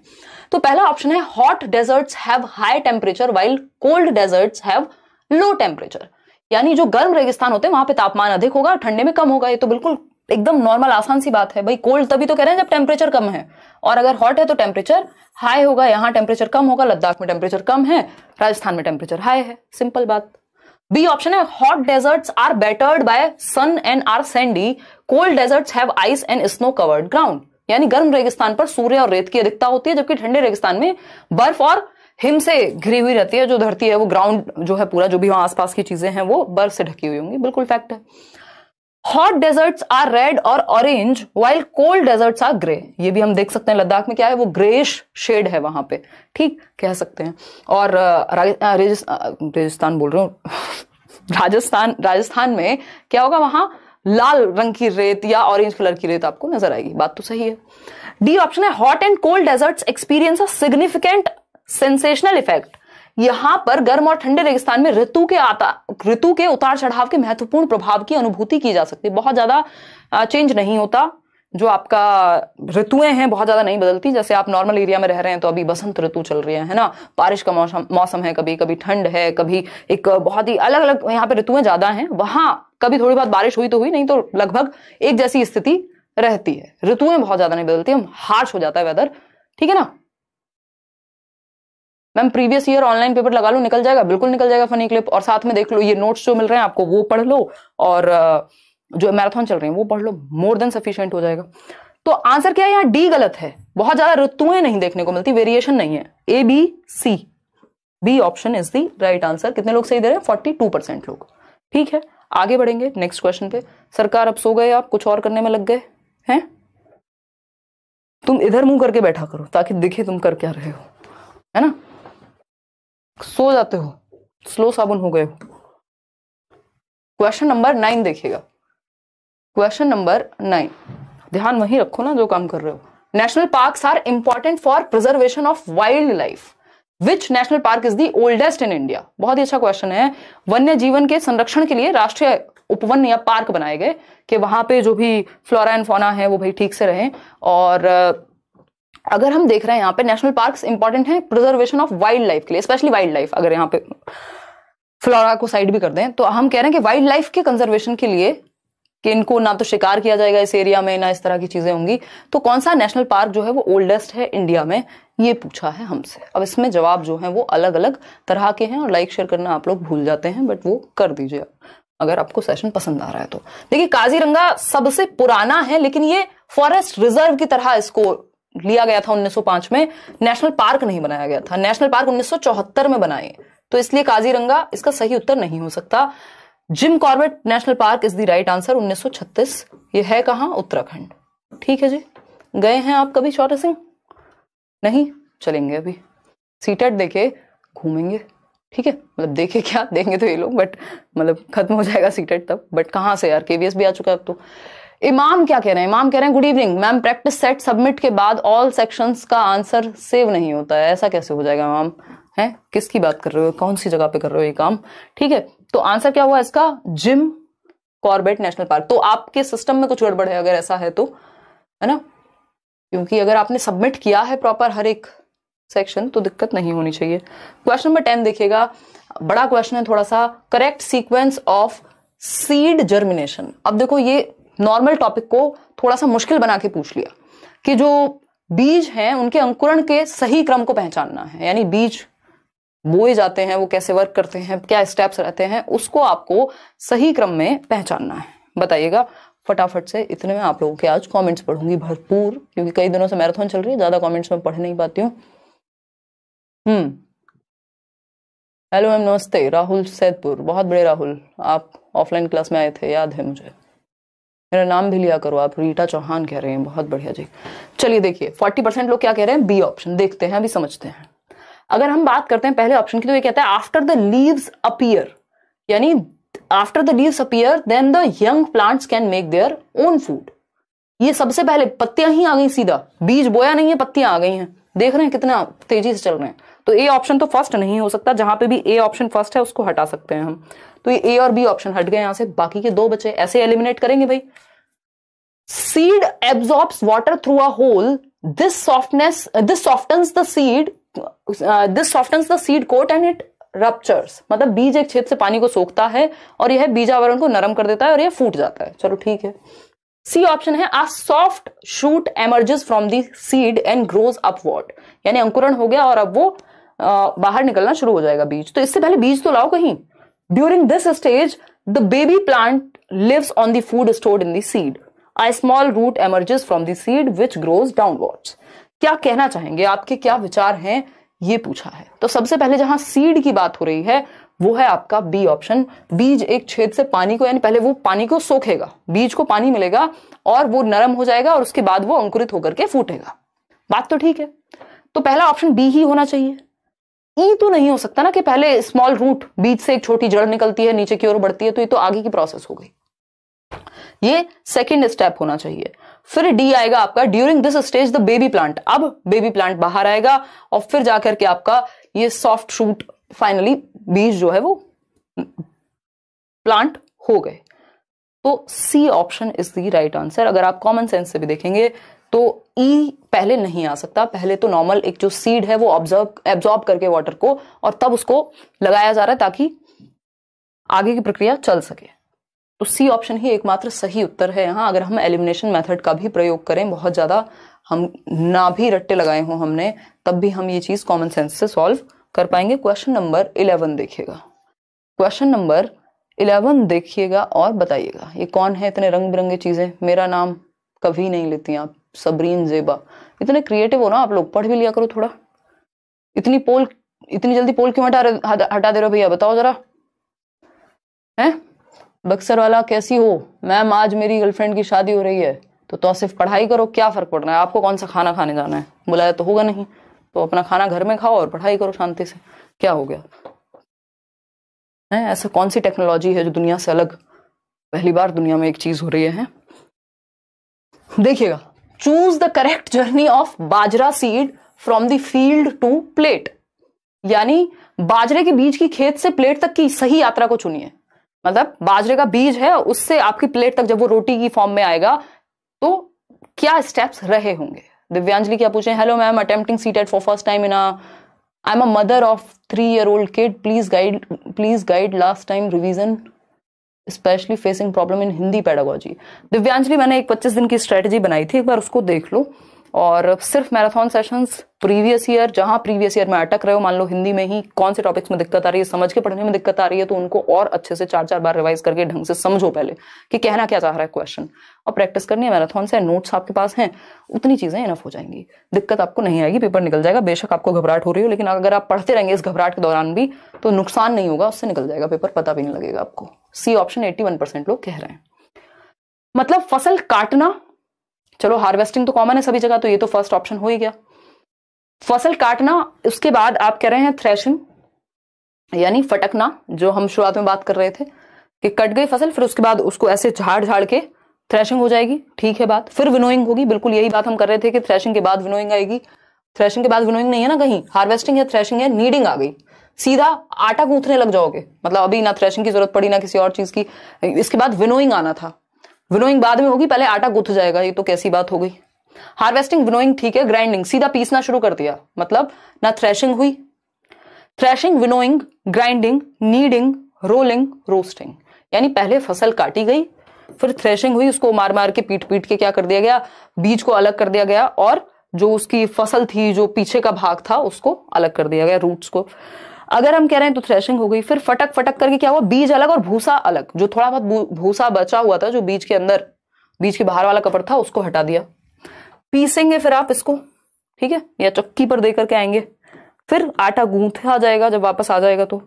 तो पहला ऑप्शन है hot deserts have high temperature while cold deserts have low temperature यानी जो गर्म रेगिस्तान होते हैं वहां पे तापमान अधिक होगा ठंडे में कम होगा ये तो बिल्कुल एकदम नॉर्मल आसान सी बात है भाई कोल्ड तभी तो कह रहे हैं जब टेम्परेचर कम है और अगर हॉट है तो टेम्परेचर हाई होगा यहाँ टेम्परेचर कम होगा लद्दाख में टेम्परेचर कम है राजस्थान में टेम्परेचर हाई है सिंपल बात बी ऑप्शन है hot desert are battered by sun and are sandy cold desert है स्नो कवर्ड ग्राउंड यानी गर्म रेगिस्तान पर सूर्य और रेत की अधिकता होती है जबकि ठंडे रेगिस्तान में बर्फ और हिम से घिरी हुई रहती है जो धरती है वो ग्राउंड जो है पूरा जो भी वहां आसपास की चीजें हैं वो बर्फ से ढकी हुई होंगी बिल्कुल फैक्ट है हॉट डेजर्ट्स आर रेड और orange while cold deserts are grey ये भी हम देख सकते हैं लद्दाख में क्या है वो ग्रेश शेड है वहां पे ठीक कह सकते हैं और राजस्थान बोल रहा हूँ [LAUGHS] राजस्थान राजस्थान में क्या होगा वहां लाल रंग की रेत या ऑरेंज कलर की रेत आपको नजर आएगी बात तो सही है डी ऑप्शन है hot and cold deserts experience a significant sensational effect यहां पर गर्म और ठंडे रेगिस्तान में ऋतु के आता ऋतु के उतार चढ़ाव के महत्वपूर्ण प्रभाव की अनुभूति की जा सकती है बहुत ज्यादा चेंज नहीं होता जो आपका ऋतुएं हैं बहुत ज्यादा नहीं बदलती जैसे आप नॉर्मल एरिया में रह रहे हैं तो अभी बसंत ऋतु चल रही है है ना बारिश का मौसम मौसम है कभी कभी ठंड है कभी एक बहुत ही अलग अलग यहाँ पे ऋतुएं ज्यादा हैं वहां कभी थोड़ी बहुत बारिश हुई तो हुई नहीं तो लगभग एक जैसी स्थिति रहती है ऋतुएं बहुत ज्यादा नहीं बदलती हम हार्श हो जाता है वेदर ठीक है ना ma'am previous year online paper लगा लो निकल जाएगा बिल्कुल निकल जाएगा फनी क्लिप और साथ में देख लो ये नोट्स जो मिल रहे हैं आपको वो पढ़ लो और जो मैराथन चल रहे हैं वो पढ़ लो मोर देन सफिशियंट हो जाएगा तो आंसर क्या है यहाँ डी गलत है बहुत ज्यादा ऋतुएं नहीं देखने को मिलती वेरिएशन नहीं है A B C B option is the right answer कितने लोग सही दे रहे हैं फोर्टी टू परसेंट लोग ठीक है आगे बढ़ेंगे नेक्स्ट क्वेश्चन पे सरकार अब सो गए आप कुछ और करने में लग गए हैं तुम इधर मुंह करके बैठा करो ताकि दिखे तुम कर क्या रहे हो है ना सो जाते हो स्लो साबुन हो गए हो क्वेश्चन नंबर नाइन देखिएगा क्वेश्चन नंबर नाइन ध्यान वही रखो ना जो काम कर रहे हो national park are important for preservation of wild life which national park is the oldest in India बहुत ही अच्छा क्वेश्चन है वन्य जीवन के संरक्षण के लिए राष्ट्रीय उपवन या पार्क बनाए गए कि वहां पे जो भी फ्लोरा एंड फोना है वो भाई ठीक से रहे और अगर हम देख रहे हैं यहाँ पे नेशनल पार्क इंपॉर्टेंट है प्रिजर्वेशन ऑफ वाइल्ड लाइफ के लिए स्पेशली वाइल्ड लाइफ अगर यहाँ पे फ्लोरा को साइड भी कर दें तो हम कह रहे हैं कि वाइल्ड लाइफ के कंजर्वेशन के लिए कि इनको ना तो शिकार किया जाएगा इस एरिया में ना इस तरह की चीजें होंगी तो कौन सा नेशनल पार्क जो है वो ओल्डेस्ट है इंडिया में ये पूछा है हमसे अब इसमें जवाब जो है वो अलग अलग तरह के हैं और लाइक शेयर करना आप लोग भूल जाते हैं बट वो कर दीजिए अगर आपको सेशन पसंद आ रहा है तो देखिए काजीरंगा सबसे पुराना है लेकिन ये फॉरेस्ट रिजर्व की तरह इसको लिया गया था 1905 में नेशनल पार्क नहीं बनाया गया था नेशनल पार्क 1974 में बनाए तो इसलिए काजीरंगा इसका सही उत्तर नहीं हो सकता Jim Corbett national park is the right answer 1936 ये है कहा उत्तराखंड ठीक है जी गए हैं आप कभी चौटे सिंह नहीं चलेंगे अभी सीटेट देखे घूमेंगे ठीक है मतलब देखे क्या देंगे तो ये लोग बट मतलब खत्म हो जाएगा सीटेट तब बट कहां से यार केवीएस भी आ चुका है अब तो इमाम क्या कह रहे हैं इमाम कह रहे हैं good evening ma'am practice set submit के बाद ऑल सेक्शंस का आंसर सेव नहीं होता है ऐसा कैसे हो जाएगा इमाम है किसकी बात कर रहे हो कौन सी जगह पे कर रहे हो ये काम ठीक है तो आंसर क्या हुआ इसका जिम कॉर्बेट नेशनल पार्क तो आपके सिस्टम में कुछ गड़बड़ है अगर ऐसा है तो है ना क्योंकि अगर आपने सबमिट किया है प्रॉपर हर एक सेक्शन तो दिक्कत नहीं होनी चाहिए क्वेश्चन नंबर टेन देखिएगा बड़ा क्वेश्चन है थोड़ा सा correct sequence of seed germination अब देखो ये नॉर्मल टॉपिक को थोड़ा सा मुश्किल बना के पूछ लिया कि जो बीज हैं उनके अंकुरण के सही क्रम को पहचानना है यानी बीज बोए जाते हैं वो कैसे वर्क करते हैं क्या स्टेप्स रहते हैं उसको आपको सही क्रम में पहचानना है बताइएगा फटाफट से इतने में आप लोगों के आज कमेंट्स पढ़ूंगी भरपूर क्योंकि कई दिनों से मैराथन चल रही है ज्यादा कमेंट्स में पढ़ नहीं पाती हूँ हम्म हेलो मैम नमस्ते राहुल सैदपुर बहुत बड़े राहुल आप ऑफलाइन क्लास में आए थे याद है मुझे मेरा नाम भी लिया करो आप रीटा चौहान कह रहे हैं बहुत बढ़िया जी चलिए देखिए फोर्टी परसेंट लोग क्या कह रहे हैं बी ऑप्शन देखते हैं अभी समझते हैं अगर हम बात करते हैं पहले ऑप्शन की तो ये कहता है आफ्टर द लीव्स अपियर यानी after the leaves appear then the young plants can make their own food ये सबसे पहले पत्तियां ही आ गई सीधा बीज बोया नहीं है पत्तियां आ गई हैं देख रहे हैं कितना तेजी से चल रहे हैं तो ए ऑप्शन तो फर्स्ट नहीं हो सकता जहां पे भी ए ऑप्शन फर्स्ट है उसको हटा सकते हैं हम तो ये ए और बी ऑप्शन हट गए यहां से बाकी के दो बचे ऐसे एलिमिनेट करेंगे भाई seed absorbs water through a hole this softness this softens the seed this softens the seed coat and it ruptures मतलब बीज एक छेद से पानी को सोखता है और यह बीजावरण को नरम कर देता है और यह फूट जाता है चलो ठीक है सी ऑप्शन है a soft shoot emerges from the seed and grows upward यानी अंकुरण हो गया और अब वो बाहर निकलना शुरू हो जाएगा बीज तो इससे पहले बीज तो लाओ कहीं during this stage the baby plant lives on the food stored in the seed small root emerges from the which grows downwards क्या कहना चाहेंगे आपके क्या विचार हैं ये पूछा है तो सबसे पहले जहां सीड की बात हो रही है वो है आपका बी ऑप्शन बीज एक छेद से पानी को यानी पहले वो पानी को सोखेगा बीज को पानी मिलेगा और वो नरम हो जाएगा और उसके बाद वो अंकुरित होकर के फूटेगा बात तो ठीक है तो पहला ऑप्शन बी ही होना चाहिए ये तो नहीं हो सकता ना कि पहले स्मॉल रूट बीच से एक छोटी जड़ निकलती है नीचे की ओर बढ़ती है तो ये तो आगे की प्रोसेस हो गई ये सेकेंड स्टेप होना चाहिए फिर डी आएगा आपका during this stage the baby plant अब बेबी प्लांट बाहर आएगा और फिर जाकर के आपका ये सॉफ्ट रूट फाइनली बीज जो है वो प्लांट हो गए तो C option is the right answer अगर आप कॉमन सेंस से भी देखेंगे तो ई पहले नहीं आ सकता पहले तो नॉर्मल एक जो सीड है वो ऑब्जर्व एब्जॉर्ब करके वाटर को और तब उसको लगाया जा रहा है ताकि आगे की प्रक्रिया चल सके तो सी ऑप्शन ही एकमात्र सही उत्तर है यहाँ अगर हम एलिमिनेशन मेथड का भी प्रयोग करें बहुत ज़्यादा हम ना भी रट्टे लगाए हों हमने तब भी हम ये चीज़ कॉमन सेंस से सॉल्व कर पाएंगे क्वेश्चन नंबर इलेवन देखिएगा क्वेश्चन नंबर इलेवन देखिएगा और बताइएगा ये कौन है इतने रंग बिरंगे चीज़ें मेरा नाम कभी नहीं लेती आप सबरीन जेबा इतने क्रिएटिव हो ना आप लोग पढ़ भी लिया करो थोड़ा इतनी पोल इतनी जल्दी पोल क्यों हटा रहे हटा दे रहे हो भैया बताओ जरा है बक्सर वाला कैसी हो मैम आज मेरी गर्लफ्रेंड की शादी हो रही है तो तो सिर्फ पढ़ाई करो क्या फर्क पड़ रहा है आपको कौन सा खाना खाने जाना है बुलाया तो होगा नहीं तो अपना खाना घर में खाओ और पढ़ाई करो शांति से क्या हो गया है ऐसा कौन सी टेक्नोलॉजी है जो दुनिया से अलग पहली बार दुनिया में एक चीज हो रही है देखिएगा choose the correct journey of bajra seed from the field to plate यानी बाजरे के बीज की खेत से प्लेट तक की सही यात्रा को चुनिए मतलब बाजरे का बीज है उससे आपकी प्लेट तक जब वो रोटी की फॉर्म में आएगा तो क्या स्टेप्स रहे होंगे दिव्यांजलि क्या पूछे hello ma'am attempting CTET for first time in I am a mother of three year old kid please guide please guide last time revision specially facing problem in Hindi pedagogy Divyanjali मैंने एक पच्चीस दिन की strategy बनाई थी एक बार उसको देख लो और सिर्फ मैराथन सेशंस प्रीवियस ईयर जहां प्रीवियस ईयर में अटक रहे हो मान लो हिंदी में ही कौन से टॉपिक्स में दिक्कत आ रही है समझ के पढ़ने में दिक्कत आ रही है तो उनको और अच्छे से चार चार बार रिवाइज करके ढंग से समझो पहले कि कहना क्या चाह रहा है क्वेश्चन और प्रैक्टिस करनी है मैराथन से नोट्स आपके पास हैं उतनी चीजें इनफ हो जाएंगी दिक्कत आपको नहीं आएगी पेपर निकल जाएगा बेशक आपको घबराहट हो रही हो लेकिन अगर आप पढ़ते रहेंगे इस घबराहट के दौरान भी तो नुकसान नहीं होगा उससे निकल जाएगा पेपर पता भी नहीं लगेगा आपको सी ऑप्शन एट्टी लोग कह रहे हैं मतलब फसल काटना चलो हार्वेस्टिंग तो कॉमन है सभी जगह तो ये तो फर्स्ट ऑप्शन हो ही गया फसल काटना उसके बाद आप कह रहे हैं थ्रेशिंग यानी फटकना जो हम शुरुआत में बात कर रहे थे कि कट गई फसल फिर उसके बाद उसको ऐसे झाड़ झाड़ के थ्रेशिंग हो जाएगी ठीक है बात फिर विनोइंग होगी बिल्कुल यही बात हम कर रहे थे कि थ्रेशिंग के बाद विनोइंग आएगी थ्रेशिंग के बाद विनोइंग नहीं है ना कहीं हार्वेस्टिंग है थ्रेशिंग है नीडिंग आ गई सीधा आटा गूंथने लग जाओगे मतलब अभी ना थ्रेशिंग की जरूरत पड़ी ना किसी और चीज की इसके बाद विनोइंग आना था विनोइंग बाद में होगी पहले आटा गुथ जाएगा ये तो कैसी बात हो गई हार्वेस्टिंग विनोइंग ठीक है ग्राइंडिंग सीधा पीसना शुरू कर दिया मतलब ना थ्रेशिंग हुई threshing winnowing grinding kneading rolling roasting यानी पहले फसल काटी गई फिर थ्रेशिंग हुई उसको मार मार के पीट पीट के क्या कर दिया गया बीज को अलग कर दिया गया और जो उसकी फसल थी जो पीछे का भाग था उसको अलग कर दिया गया रूट्स को अगर हम कह रहे हैं तो थ्रेशिंग हो गई फिर फटक फटक करके क्या हुआ बीज अलग और भूसा अलग जो थोड़ा बहुत भूसा बचा हुआ था जो बीज के अंदर बीज के बाहर वाला कपड़ था उसको हटा दिया पीसेंगे फिर आप इसको ठीक है या चक्की पर देकर के आएंगे फिर आटा गूंथा जाएगा जब वापस आ जाएगा तो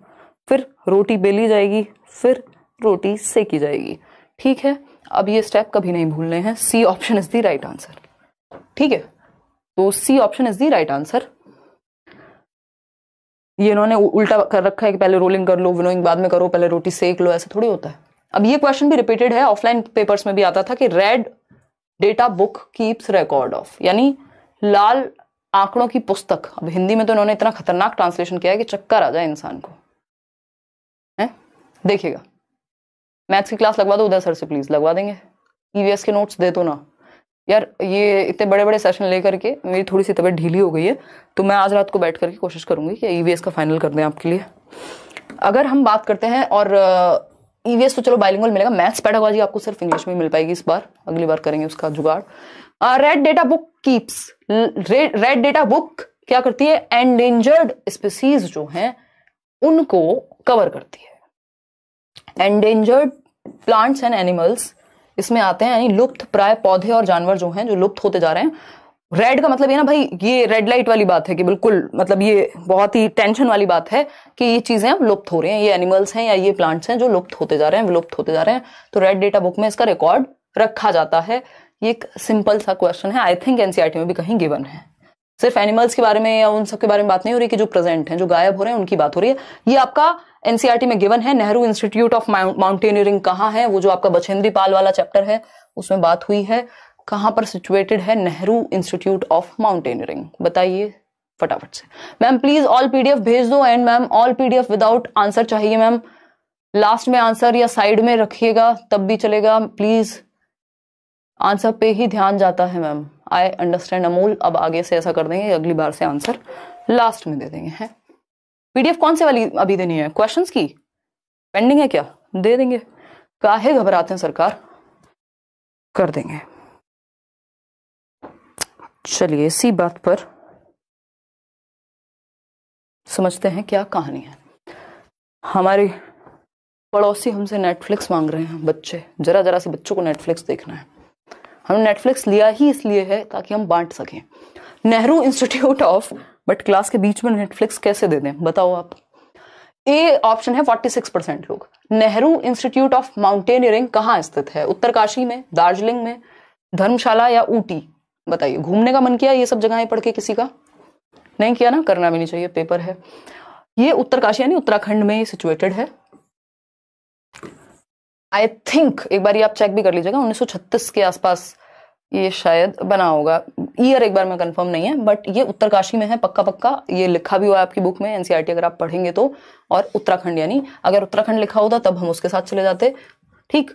फिर रोटी बेली जाएगी फिर रोटी सेकी जाएगी ठीक है अब ये स्टेप कभी नहीं भूलने हैं C option is the right answer ठीक है तो C option is the right answer ये इन्होंने उल्टा कर रखा है कि पहले रोलिंग कर लो विनोइंग बाद में करो पहले रोटी सेक लो ऐसा थोड़ी होता है अब ये क्वेश्चन भी रिपीटेड है ऑफलाइन पेपर्स में भी आता था कि red data book keeps record of यानी लाल आंकड़ों की पुस्तक अब हिंदी में तो इन्होंने इतना खतरनाक ट्रांसलेशन किया है कि चक्कर आ जाए इंसान को है देखिएगा मैथ्स की क्लास लगवा दो उधर सर से प्लीज लगवा देंगे ईवीएस e के नोट्स दे दो ना यार ये इतने बड़े बड़े सेशन लेकर के मेरी थोड़ी सी तबीयत ढीली हो गई है तो मैं आज रात को बैठ करके कोशिश करूंगी कि ई e का फाइनल कर दें आपके लिए अगर हम बात करते हैं और ई uh, e तो चलो बाइलिंगल मिलेगा मैथ्स पैडागोजी आपको सिर्फ इंग्लिश में मिल पाएगी इस बार अगली बार करेंगे उसका जुगाड़ red data book keeps red data book क्या करती है एंडेंजर्ड स्पीसीज जो हैं उनको कवर करती है एंडेंजर्ड प्लांट्स एंड एनिमल्स इसमें आते हैं यानी लुप्त प्राय पौधे और जानवर जो हैं जो लुप्त होते जा रहे हैं रेड का मतलब ये ना भाई ये रेड लाइट वाली बात है कि बिल्कुल मतलब ये बहुत ही टेंशन वाली बात है कि ये चीज़ें अब लुप्त हो रही हैं ये एनिमल्स हैं या ये प्लांट्स हैं जो लुप्त होते जा रहे हैं विलुप्त होते जा रहे हैं तो रेड डेटा बुक में इसका रिकॉर्ड रखा जाता है ये एक सिंपल सा क्वेश्चन है आई थिंक एनसीआरटी में भी कहीं गिवन है सिर्फ एनिमल्स के बारे में या उन सबके बारे में बात नहीं हो रही कि जो प्रेजेंट हैं जो गायब हो रहे हैं उनकी बात हो रही है ये आपका एनसीआरटी e में गिवन है नेहरू इंस्टीट्यूट ऑफ माउंटेनियरिंग कहाँ है वो जो आपका बछेंद्री पाल वाला चैप्टर है उसमें बात हुई है कहाँ पर सिचुएटेड है नेहरू इंस्टीट्यूट ऑफ माउंटेनियरिंग बताइए फटाफट से मैम प्लीज ऑल पीडीएफ भेज दो and ma'am all PDF without answer चाहिए मैम लास्ट में आंसर या साइड में रखिएगा तब भी चलेगा प्लीज आंसर पे ही ध्यान जाता है मैम आई अंडरस्टैंड अमूल अब आगे से ऐसा कर देंगे अगली बार से आंसर लास्ट में दे देंगे है पीडीएफ कौन से वाली अभी देनी है क्वेश्चंस की पेंडिंग है क्या दे देंगे काहे घबराते हैं सरकार कर देंगे चलिए इसी बात पर समझते हैं क्या कहानी है हमारे पड़ोसी हमसे नेटफ्लिक्स मांग रहे हैं बच्चे जरा जरा से बच्चों को नेटफ्लिक्स देखना है हमने नेटफ्लिक्स लिया ही इसलिए है ताकि हम बांट सकें Nehru institute of but class के बीच में नेटफ्लिक्स कैसे दे दें बताओ आप ए ऑप्शन है 46 परसेंट लोग नेहरू इंस्टीट्यूट ऑफ माउंटेनियरिंग कहाँ स्थित है उत्तरकाशी में दार्जिलिंग में धर्मशाला या ऊटी बताइए घूमने का मन किया ये सब जगहें पढ़ के किसी का नहीं किया ना करना भी नहीं चाहिए पेपर है ये उत्तरकाशी यानी उत्तराखंड में सिचुएटेड है आई थिंक एक बार ये आप चेक भी कर लीजिएगा 1936 के आसपास ये शायद बना होगा ईयर एक बार मैं कंफर्म नहीं है बट ये उत्तरकाशी में है पक्का पक्का ये लिखा भी हुआ है आपकी बुक में एनसीईआरटी e अगर आप पढ़ेंगे तो और उत्तराखंड यानी अगर उत्तराखंड लिखा होता तब हम उसके साथ चले जाते ठीक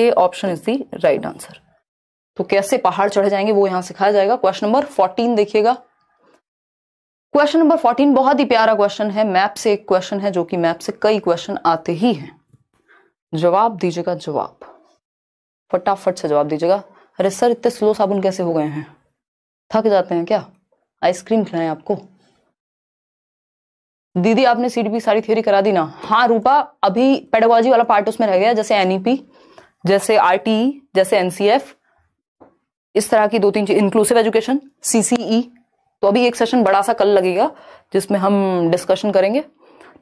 A option is the right answer तो कैसे पहाड़ चढ़े जाएंगे वो यहां सिखाया जाएगा क्वेश्चन नंबर फोर्टीन देखिएगा क्वेश्चन नंबर फोर्टीन बहुत ही प्यारा क्वेश्चन है मैप से एक क्वेश्चन है जो कि मैप से कई क्वेश्चन आते ही हैं जवाब दीजिएगा जवाब फटाफट से जवाब दीजिएगा अरे सर इतने स्लो साबुन कैसे हो गए हैं थक जाते हैं क्या आइसक्रीम खिलाएं आपको दीदी आपने सीट भी सारी थ्योरी करा दी ना हाँ रूपा अभी पेडोलॉजी वाला पार्ट उसमें रह गया जैसे एनईपी e जैसे आरटीई e, जैसे एनसीएफ इस तरह की दो तीन चीज इंक्लूसिव एजुकेशन सीसीई तो अभी एक सेशन बड़ा सा कल लगेगा जिसमें हम डिस्कशन करेंगे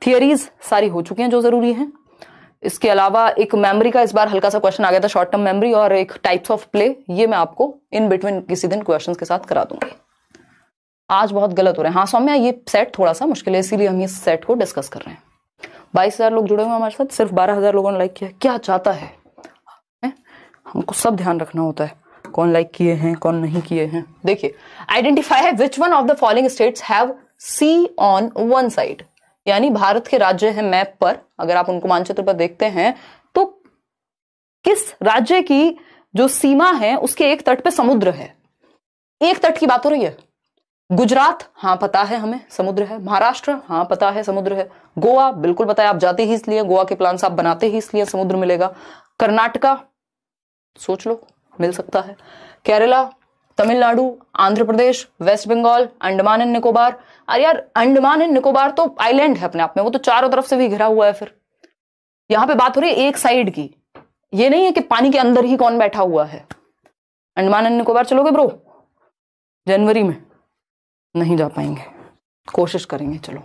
थियरीज सारी हो चुकी हैं जो जरूरी हैं इसके अलावा एक मेमोरी का इस बार हल्का सा क्वेश्चन आ गया था शॉर्ट टर्म मेमोरी और एक टाइप्स ऑफ प्ले ये मैं आपको इन बिटवीन किसी दिन क्वेश्चन के साथ करा दूंगी आज बहुत गलत हो रहे हैं हाँ सौम्या ये सेट थोड़ा सा मुश्किल है इसीलिए हम इस सेट को डिस्कस कर रहे हैं बाईस हजार लोग जुड़े हुए हमारे साथ सिर्फ बारह हजार लोगों ने लाइक किया क्या चाहता है हमको सब ध्यान रखना होता है कौन लाइक किए हैं कौन नहीं किए हैं देखिए आइडेंटिफाई है which one of the following states have sea on one side यानी भारत के राज्य है मैप पर अगर आप उनको मानचित्र पर देखते हैं तो किस राज्य की जो सीमा है उसके एक तट पे समुद्र है एक तट की बात हो रही है गुजरात हाँ पता है हमें समुद्र है महाराष्ट्र हाँ पता है समुद्र है गोवा बिल्कुल पता है आप जाते ही इसलिए गोवा के प्लान आप बनाते ही इसलिए समुद्र मिलेगा कर्नाटका सोच लो मिल सकता है केरला तमिलनाडु आंध्र प्रदेश वेस्ट बंगाल अंडमान एंड निकोबार अरे यार अंडमान एंड निकोबार तो आइलैंड है अपने आप में वो तो चारों तरफ से भी घिरा हुआ है फिर यहां पे बात हो रही है एक साइड की ये नहीं है कि पानी के अंदर ही कौन बैठा हुआ है अंडमान एंड निकोबार चलोगे ब्रो जनवरी में नहीं जा पाएंगे कोशिश करेंगे चलो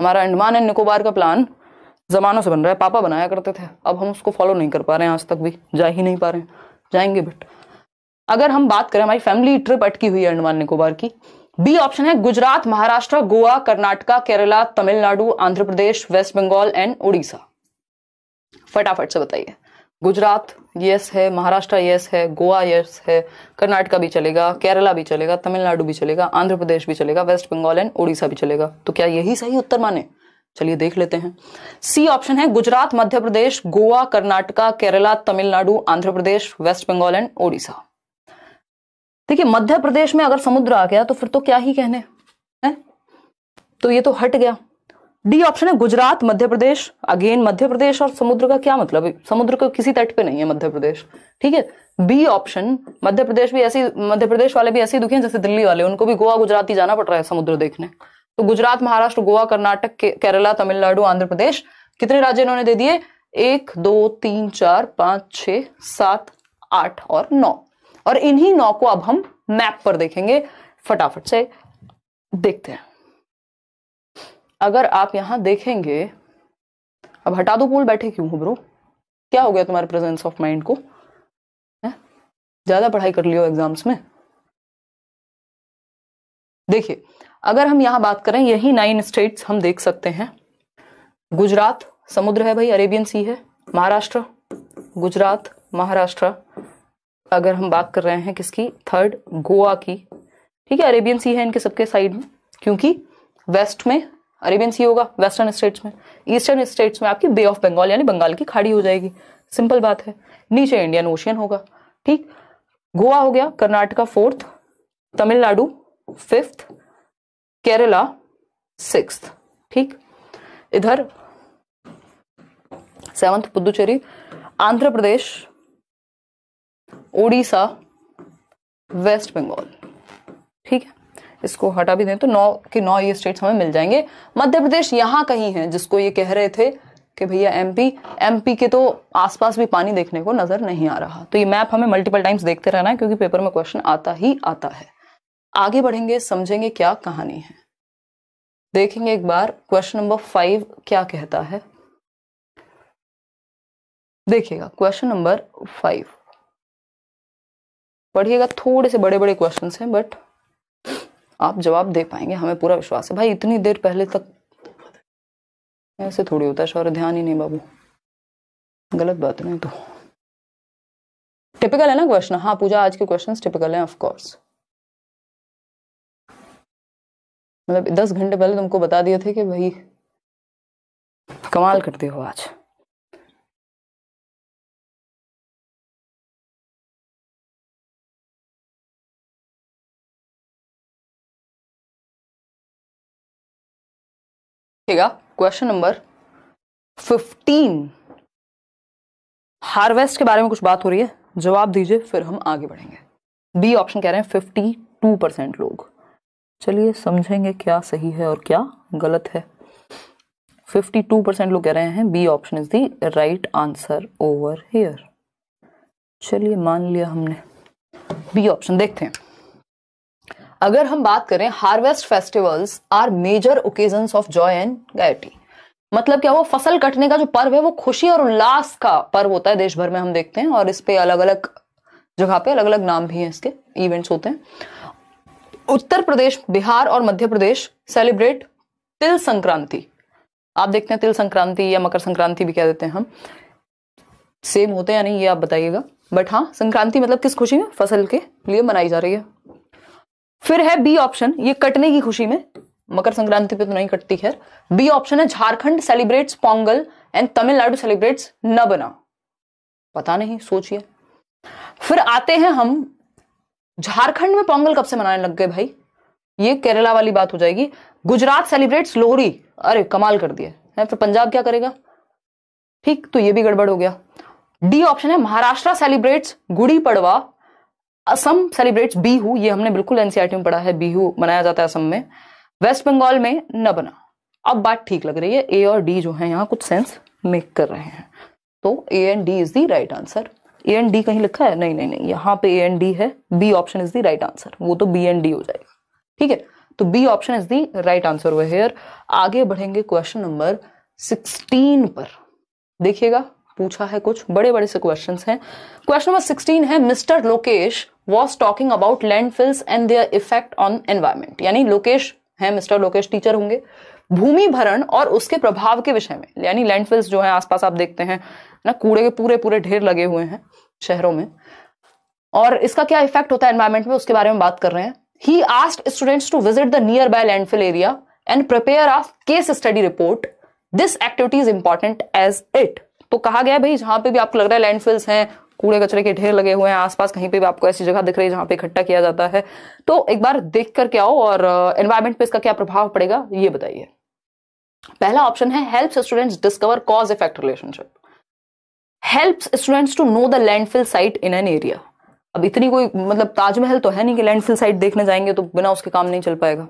हमारा अंडमान एंड निकोबार का प्लान जमानों से बन रहा है पापा बनाया करते थे अब हम उसको फॉलो नहीं कर पा रहे हैं आज तक भी जा ही नहीं पा रहे हैं जाएंगे बट अगर हम बात करें हमारी फैमिली ट्रिप अटकी हुई है अंडमान निकोबार की बी ऑप्शन है गुजरात महाराष्ट्र गोवा कर्नाटका केरला तमिलनाडु आंध्र प्रदेश वेस्ट बंगाल एंड उड़ीसा फटाफट से बताइए गुजरात यस है महाराष्ट्र यस है गोवा यस है कर्नाटका भी चलेगा केरला भी चलेगा तमिलनाडु भी चलेगा आंध्र प्रदेश भी चलेगा वेस्ट बंगाल एंड उड़ीसा भी चलेगा तो क्या यही सही उत्तर माने चलिए देख लेते हैं सी ऑप्शन है गुजरात मध्य प्रदेश गोवा कर्नाटका केरला तमिलनाडु आंध्र प्रदेश वेस्ट बंगाल एंड ओडिशा देखिए मध्य प्रदेश में अगर समुद्र आ गया तो फिर तो क्या ही कहने है तो ये तो हट गया डी ऑप्शन है गुजरात मध्य प्रदेश अगेन मध्य प्रदेश और समुद्र का क्या मतलब है समुद्र को किसी तट पे नहीं है मध्य प्रदेश ठीक है बी ऑप्शन मध्य प्रदेश भी ऐसी मध्य प्रदेश वाले भी ऐसे दुखी हैं जैसे दिल्ली वाले उनको भी गोवा गुजरात ही जाना पड़ रहा है समुद्र देखने तो गुजरात महाराष्ट्र गोवा कर्नाटक केरला तमिलनाडु आंध्र प्रदेश कितने राज्य इन्होंने दे दिए एक दो तीन चार पांच छ सात आठ और नौ और इन्हीं नौ को अब हम मैप पर देखेंगे फटाफट से देखते हैं अगर आप यहां देखेंगे अब हटा दो पोल बैठे क्यों हो ब्रो क्या हो गया तुम्हारे प्रेजेंस ऑफ माइंड को ज्यादा पढ़ाई कर लियो एग्जाम्स में देखिए अगर हम यहां बात करें यही नाइन स्टेट्स हम देख सकते हैं गुजरात समुद्र है भाई अरेबियन सी है महाराष्ट्र गुजरात महाराष्ट्र अगर हम बात कर रहे हैं किसकी थर्ड गोवा की ठीक है अरेबियन सी है इनके सबके साइड में क्योंकि वेस्ट में अरेबियन सी होगा वेस्टर्न स्टेट्स में ईस्टर्न स्टेट्स में आपकी बे ऑफ बंगाल यानी बंगाल की खाड़ी हो जाएगी सिंपल बात है नीचे इंडियन ओशियन होगा ठीक गोवा हो गया Karnataka fourth Tamil Nadu fifth Kerala six ठीक इधर सेवंथ पुदुचेरी आंध्र प्रदेश उड़ीसा वेस्ट बंगाल ठीक है इसको हटा भी दें तो नौ के नौ ये स्टेट्स हमें मिल जाएंगे मध्य प्रदेश यहां कहीं है जिसको ये कह रहे थे कि भैया एमपी एमपी के तो आसपास भी पानी देखने को नजर नहीं आ रहा तो ये मैप हमें मल्टीपल टाइम्स देखते रहना है क्योंकि पेपर में क्वेश्चन आता ही आता है आगे बढ़ेंगे समझेंगे क्या कहानी है देखेंगे एक बार क्वेश्चन नंबर फाइव क्या कहता है देखिएगा क्वेश्चन नंबर फाइव पढ़िएगा थोड़े से बड़े बड़े क्वेश्चन हैं बट आप जवाब दे पाएंगे हमें पूरा विश्वास है भाई इतनी देर पहले तक ऐसे थोड़ी होता है शौर ध्यान ही नहीं बाबू गलत बात नहीं तो टिपिकल है ना क्वेश्चन हाँ पूजा आज के क्वेश्चन टिपिकल है ऑफकोर्स मतलब दस घंटे पहले तुमको बता दिए थे कि भाई कमाल करते हो आज देखिएगा क्वेश्चन नंबर फिफ्टीन हार्वेस्ट के बारे में कुछ बात हो रही है जवाब दीजिए फिर हम आगे बढ़ेंगे बी ऑप्शन कह रहे हैं फिफ्टी टू परसेंट लोग चलिए समझेंगे क्या सही है और क्या गलत है फिफ्टी टू परसेंट लोग कह रहे हैं B option is the right answer over here चलिए मान लिया हमने बी ऑप्शन देखते हैं अगर हम बात करें harvest festivals are major occasion of joy and gaiety मतलब क्या वो फसल कटने का जो पर्व है वो खुशी और उल्लास का पर्व होता है देश भर में हम देखते हैं और इस पे अलग अलग जगह पे अलग अलग नाम भी हैं इसके इवेंट्स होते हैं उत्तर प्रदेश बिहार और मध्य प्रदेश सेलिब्रेट तिल संक्रांति आप देखते हैं तिल संक्रांति या मकर संक्रांति भी कह देते हैं हम सेम होते हैं या नहीं ये आप बताइएगा बट हाँ संक्रांति मतलब किस खुशी में फसल के लिए मनाई जा रही है फिर है बी ऑप्शन ये कटने की खुशी में मकर संक्रांति पे तो नहीं कटती खैर बी ऑप्शन है Jharkhand celebrates Pongal and Tamil Nadu celebrates न बना पता नहीं सोचिए फिर आते हैं हम झारखंड में पोंगल कब से मनाने लग गए भाई ये केरला वाली बात हो जाएगी गुजरात सेलिब्रेट्स लोहरी अरे कमाल कर दिया है फिर पंजाब क्या करेगा ठीक तो ये भी गड़बड़ हो गया डी ऑप्शन है महाराष्ट्र सेलिब्रेट्स गुड़ी पड़वा असम सेलिब्रेट्स बीहू ये हमने बिल्कुल एनसीआरटी e में पढ़ा है बीहू मनाया जाता है असम में वेस्ट बंगाल में न बना अब बात ठीक लग रही है ए और डी जो है यहाँ कुछ सेंस मेक कर रहे हैं तो A and D is the right answer A and D कहीं लिखा है नहीं नहीं नहीं यहाँ पे ए एंड डी है B option is the right answer वो तो बी एंड डी हो जाएगा ठीक है तो B option is the right answer वो हेयर आगे बढ़ेंगे क्वेश्चन नंबर सिक्सटीन पर देखिएगा पूछा है कुछ बड़े बड़े से क्वेश्चन हैं क्वेश्चन नंबर सिक्सटीन है mister Lokesh was talking about land fills and their effect on environment यानी लोकेश है मिस्टर लोकेश टीचर होंगे भूमि भरण और उसके प्रभाव के विषय में यानी लैंडफिल्स जो है आसपास आप देखते हैं ना कूड़े के पूरे पूरे ढेर लगे हुए हैं शहरों में और इसका क्या इफेक्ट होता है एनवायरमेंट में उसके बारे में बात कर रहे हैं he asked students to visit the nearby landfill area and prepare of case study report this activity is important as it तो कहा गया भाई जहां पे भी आपको लग रहा है लैंडफिल्स हैं कूड़े कचरे के ढेर लगे हुए हैं आसपास कहीं पे भी आपको ऐसी जगह दिख रही है जहां पे इकट्ठा किया जाता है तो एक बार देख करके आओ और एनवायरमेंट पे इसका क्या प्रभाव पड़ेगा ये बताइए पहला ऑप्शन है help students discover cause effect relationship help students to know the landfill site in an area अब इतनी कोई मतलब ताजमहल तो है नहीं कि लैंडफिल साइट देखने जाएंगे तो बिना उसके काम नहीं चल पाएगा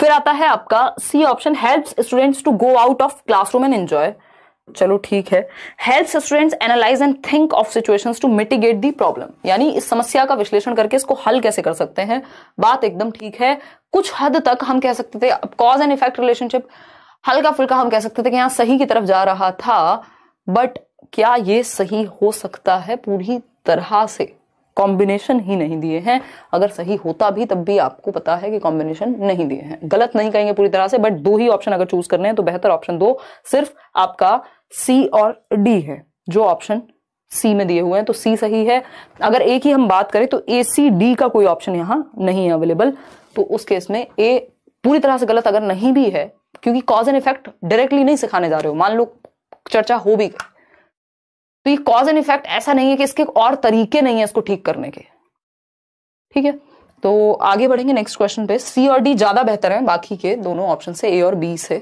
फिर आता है आपका C option help students to go out of classroom and enjoy चलो ठीक है health students analyse and think of situations to mitigate the problem यानी इस समस्या का विश्लेषण करके इसको हल कैसे कर सकते हैं बात एकदम ठीक है कुछ हद तक हम कह सकते थे कॉज एंड इफेक्ट रिलेशनशिप हल्का फुल्का हम कह सकते थे कि यहाँ सही की तरफ जा रहा था बट क्या ये सही हो सकता है पूरी तरह से कॉम्बिनेशन ही नहीं दिए हैं अगर सही होता भी तब भी आपको पता है कि कॉम्बिनेशन नहीं दिए हैं गलत नहीं कहेंगे पूरी तरह से बट दो ही ऑप्शन अगर चूज करने हैं तो बेहतर ऑप्शन दो सिर्फ आपका सी और डी है जो ऑप्शन सी में दिए हुए हैं तो सी सही है अगर ए की हम बात करें तो ए सी डी का कोई ऑप्शन यहां नहीं है अवेलेबल तो उस केस में ए पूरी तरह से गलत अगर नहीं भी है क्योंकि कॉज एंड इफेक्ट डायरेक्टली नहीं सिखाने जा रहे हो मान लो चर्चा हो भी गई तो ये कॉज एंड इफेक्ट ऐसा नहीं है कि इसके और तरीके नहीं है इसको ठीक करने के ठीक है तो आगे बढ़ेंगे नेक्स्ट क्वेश्चन पे सी और डी ज्यादा बेहतर है बाकी के दोनों ऑप्शन से ए और बी से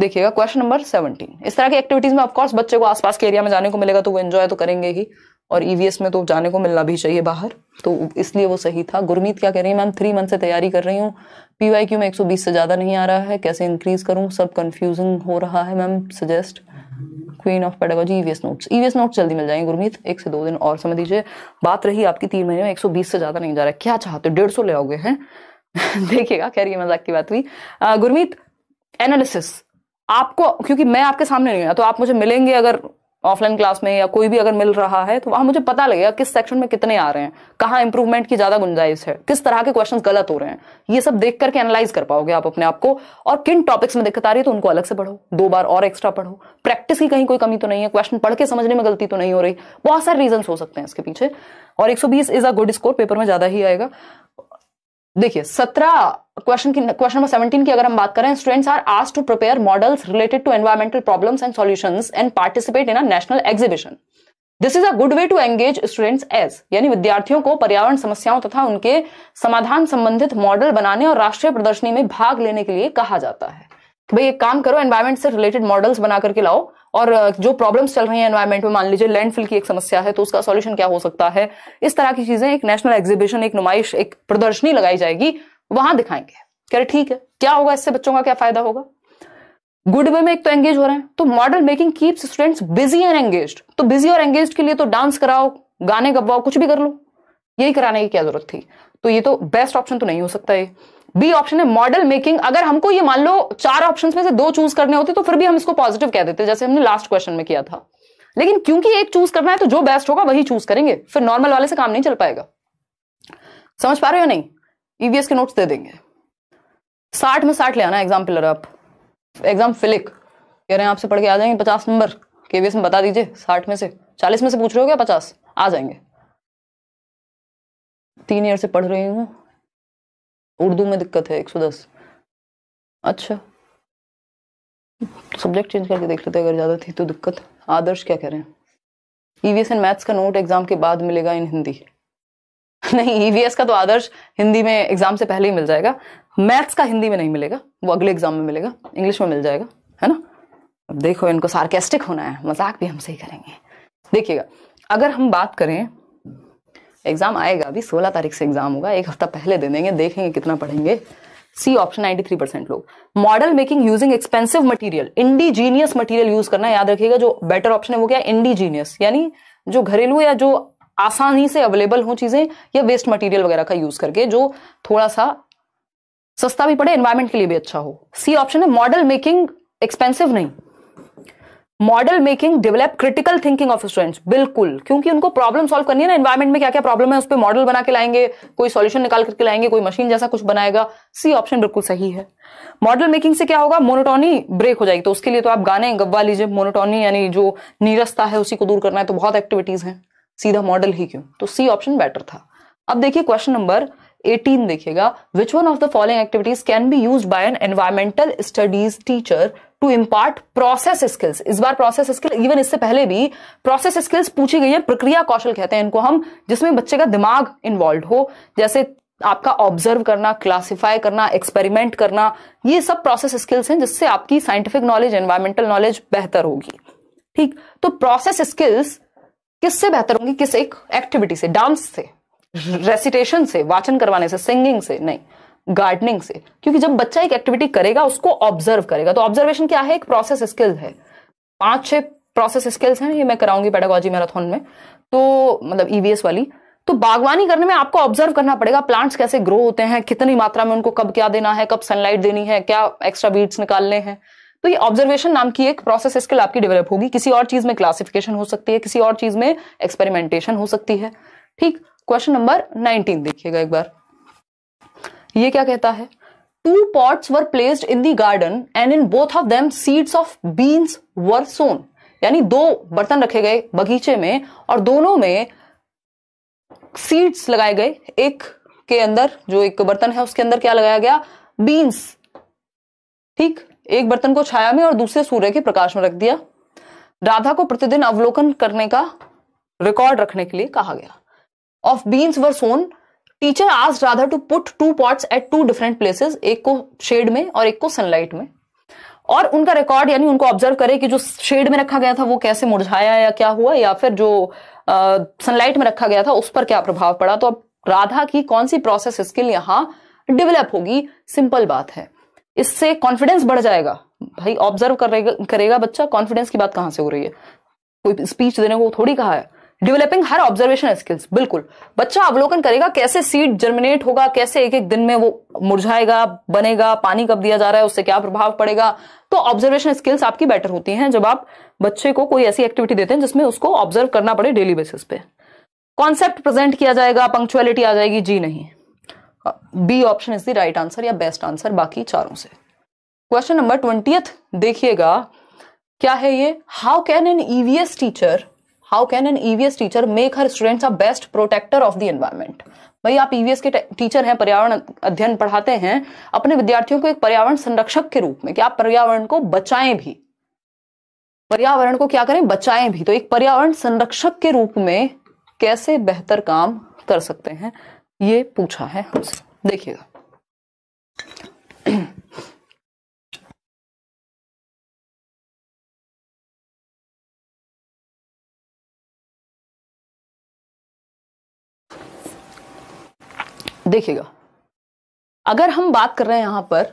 देखिएगा क्वेश्चन नंबर सेवनटीन इस तरह की एक्टिविटीज में ऑफकोर्स बच्चे को आसपास के एरिया में जाने को मिलेगा तो वो एंजॉय तो करेंगे ही और ईवीएस में तो जाने को मिलना भी चाहिए बाहर तो इसलिए वो सही था गुरमीत क्या कह रही है मैम थ्री मंथ से तैयारी कर रही हूँ पीवाई क्यू में 120 से ज़्यादा नहीं आ रहा है कैसे इंक्रीज करूँ सब कंफ्यूजिंग हो रहा है ma'am suggest queen of pedagogy EVS notes EVS notes जल्दी मिल जाएंगे गुरमीत एक से दो दिन और समझ लीजिए बात रही आपकी तीन महीने में एक सौ बीस से ज़्यादा नहीं जा रहा है क्या चाहते हो डेढ़ सौ ले आओगे हैं [LAUGHS] देखिएगा खैर ये मजाक की बात हुई गुरमीत एनालिसिस आपको क्योंकि मैं आपके सामने नहीं आया तो आप मुझे मिलेंगे अगर ऑफलाइन क्लास में या कोई भी अगर मिल रहा है तो वहां मुझे पता लगेगा किस सेक्शन में कितने आ रहे हैं कहाँ इंप्रूवमेंट की ज्यादा गुंजाइश है किस तरह के क्वेश्चन गलत हो रहे हैं ये सब देख करके एनालाइज कर पाओगे आप अपने आप को और किन टॉपिक्स में दिक्कत आ रही है तो उनको अलग से पढ़ो दो बार और एक्स्ट्रा पढ़ो प्रैक्टिस की कहीं कोई कमी तो नहीं है क्वेश्चन पढ़ के समझने में गलती तो नहीं हो रही बहुत सारे रीजन हो सकते हैं इसके पीछे और एक is a good score paper में ज्यादा ही आएगा देखिए सत्रह क्वेश्चन की क्वेश्चन नंबर सेवनटीन की अगर हम बात करें स्टूडेंट्स आर आज to prepare models related to environmental problems and solutions and participate in a national exhibition this is a good way to engage students as यानी विद्यार्थियों को पर्यावरण समस्याओं तथा उनके समाधान संबंधित मॉडल बनाने और राष्ट्रीय प्रदर्शनी में भाग लेने के लिए कहा जाता है कि तो भाई एक काम करो एनवायरमेंट से रिलेटेड मॉडल्स बना करके लाओ और जो प्रॉब्लम्स चल रही हैं एनवायरमेंट में मान लीजिए लैंडफिल की एक समस्या है तो उसका सॉल्यूशन क्या हो सकता है इस तरह की चीजें एक नेशनल एग्जीबिशन एक नुमाइश एक प्रदर्शनी लगाई जाएगी वहां दिखाएंगे कह रहे ठीक है क्या होगा इससे बच्चों का क्या फायदा होगा गुड वे में एक तो एंगेज हो रहे हैं तो model making keeps students busy and engage तो बिजी और एंगेज के लिए तो डांस कराओ गाने गवाओ कुछ भी कर लो यही कराने की क्या जरूरत थी तो ये तो बेस्ट ऑप्शन तो नहीं हो सकता ये बी ऑप्शन है मॉडल मेकिंग अगर हमको ये मान लो चार ऑप्शन में से दो चूज करने होते तो फिर भी हम इसको पॉजिटिव कह देते जैसे हमने लास्ट क्वेश्चन में किया था लेकिन क्योंकि एक चूज करना है तो जो बेस्ट होगा वही चूज करेंगे फिर नॉर्मल वाले से काम नहीं चल पाएगा समझ पा रहे हो नहीं ईवीएस के नोट्स दे देंगे साठ में साठ ले आना एग्जाम पिलर आप एग्जाम फिलिक कह रहे हैं आपसे पढ़ के आ जाएंगे पचास नंबर केवीएस में बता दीजिए साठ में से चालीस में से पूछ रहे हो क्या पचास आ जाएंगे तीन ईयर से पढ़ रही हूँ उर्दू में दिक्कत है 110 अच्छा सब्जेक्ट चेंज करके देख लेते अगर ज़्यादा थी तो दिक्कत आदर्श क्या कह रहे हैं ईवीएस एंड मैथ्स का नोट एग्जाम के बाद मिलेगा इन हिंदी [LAUGHS] नहीं ईवीएस e का तो आदर्श हिंदी में एग्जाम से पहले ही मिल जाएगा मैथ्स का हिंदी में नहीं मिलेगा वो अगले एग्जाम में मिलेगा इंग्लिश में मिल जाएगा है ना अब देखो इनको सार्केस्टिक होना है मजाक भी हमसे ही करेंगे देखिएगा अगर हम बात करें एग्जाम आएगा अभी सोलह तारीख से एग्जाम होगा एक हफ्ता पहले दे देंगे देखेंगे कितना पढ़ेंगे सी ऑप्शन 93 परसेंट लोग model making using expensive material indigenous material use करना याद रखिएगा जो बेटर ऑप्शन है वो क्या इंडीजीनियस यानी जो घरेलू या जो आसानी से अवेलेबल हो चीजें या वेस्ट मटेरियल वगैरह का यूज करके जो थोड़ा सा सस्ता भी पड़े एनवायरमेंट के लिए भी अच्छा हो सी ऑप्शन है मॉडल मेकिंग एक्सपेंसिव नहीं model making develop critical thinking of students बिल्कुल क्योंकि उनको प्रॉब्लम सॉल्व करनी है ना एनवायरमेंट में क्या क्या प्रॉब्लम है उस पर मॉडल बना के लाएंगे कोई सॉल्यूशन निकाल करके लाएंगे कोई मशीन जैसा कुछ बनाएगा सी ऑप्शन बिल्कुल सही है मॉडल मेकिंग से क्या होगा मोनोटोनी ब्रेक हो जाएगी तो उसके लिए तो आप गाने गवा लीजिए मोनोटोनी यानी जो नीरसता है उसी को दूर करना है तो बहुत एक्टिविटीज हैं सीधा मॉडल ही क्यों तो सी ऑप्शन बेटर था अब देखिए क्वेश्चन नंबर 18 देखिएगा which one of the following activities can be use by an environmental studies teacher to impart process skills इस बार प्रोसेस स्किल इवन इससे पहले भी प्रोसेस स्किल्स पूछी गई है प्रक्रिया कौशल कहते हैं इनको हम जिसमें बच्चे का दिमाग इन्वॉल्व हो जैसे आपका ऑब्जर्व करना क्लासिफाई करना एक्सपेरिमेंट करना ये सब प्रोसेस स्किल्स हैं जिससे आपकी साइंटिफिक नॉलेज एनवायरमेंटल नॉलेज बेहतर होगी ठीक तो प्रोसेस स्किल्स किससे बेहतर होंगी किस एक एक्टिविटी से डांस से रेसिटेशन से वाचन करवाने से सिंगिंग से नहीं गार्डनिंग से क्योंकि जब बच्चा एक एक्टिविटी करेगा उसको ऑब्जर्व करेगा तो ऑब्जर्वेशन क्या है एक प्रोसेस स्किल है पांच छह प्रोसेस स्किल्स हैं ये मैं कराऊंगी पेडागोजी मैराथन में तो मतलब ईवीएस e वाली तो बागवानी करने में आपको ऑब्जर्व करना पड़ेगा प्लांट्स कैसे ग्रो होते हैं कितनी मात्रा में उनको कब क्या देना है कब सनलाइट देनी है क्या एक्स्ट्रा बीड्स निकालने हैं तो ये ऑब्जर्वेशन नाम की एक प्रोसेस स्किल आपकी डेवलप होगी किसी और चीज में क्लासिफिकेशन हो सकती है किसी और चीज में एक्सपेरिमेंटेशन हो सकती है ठीक क्वेश्चन नंबर नाइनटीन देखिएगा एक बार ये क्या कहता है two pots were placed in the garden and in both of them seeds of beans were sown यानी दो बर्तन रखे गए बगीचे में और दोनों में सीड्स लगाए गए एक के अंदर जो एक बर्तन है उसके अंदर क्या लगाया गया बीन्स ठीक एक बर्तन को छाया में और दूसरे सूर्य के प्रकाश में रख दिया राधा को प्रतिदिन अवलोकन करने का रिकॉर्ड रखने के लिए कहा गया of beans were sown teacher आज Radha to put two pots at two different places एक को शेड में और एक को सनलाइट में और उनका रिकॉर्ड यानी उनको ऑब्जर्व करे कि जो शेड में रखा गया था वो कैसे मुरझाया या क्या हुआ या फिर जो सनलाइट में रखा गया था उस पर क्या प्रभाव पड़ा तो अब राधा की कौन सी प्रोसेस स्किल यहाँ डेवलप होगी सिंपल बात है इससे कॉन्फिडेंस बढ़ जाएगा भाई ऑब्जर्व करेगा करेगा बच्चा कॉन्फिडेंस की बात कहाँ से हो रही है कोई स्पीच देने को थोड़ी कहा है डेवलपिंग हर ऑब्जर्वेशन स्किल्स बिल्कुल बच्चा अवलोकन करेगा कैसे सीड जर्मिनेट होगा कैसे एक एक दिन में वो मुरझाएगा बनेगा पानी कब दिया जा रहा है उससे क्या प्रभाव पड़ेगा तो ऑब्जर्वेशन स्किल्स आपकी बेटर होती हैं जब आप बच्चे को कोई ऐसी एक्टिविटी देते हैं जिसमें उसको ऑब्जर्व करना पड़े डेली बेसिस पे कॉन्सेप्ट प्रेजेंट किया जाएगा पंक्चुअलिटी आ जाएगी जी नहीं B option is the right answer या बेस्ट आंसर बाकी चारों से क्वेश्चन नंबर ट्वेंटी देखिएगा क्या है ये how can an EVS teacher how can an EVS teacher make her students a best protector of the environment भाई आप ईवीएस e के टीचर हैं पर्यावरण अध्ययन पढ़ाते हैं अपने विद्यार्थियों को एक पर्यावरण संरक्षक के रूप में कि आप पर्यावरण को बचाएं भी पर्यावरण को क्या करें बचाएं भी तो एक पर्यावरण संरक्षक के रूप में कैसे बेहतर काम कर सकते हैं ये पूछा है देखिएगा देखिएगा अगर हम बात कर रहे हैं यहां पर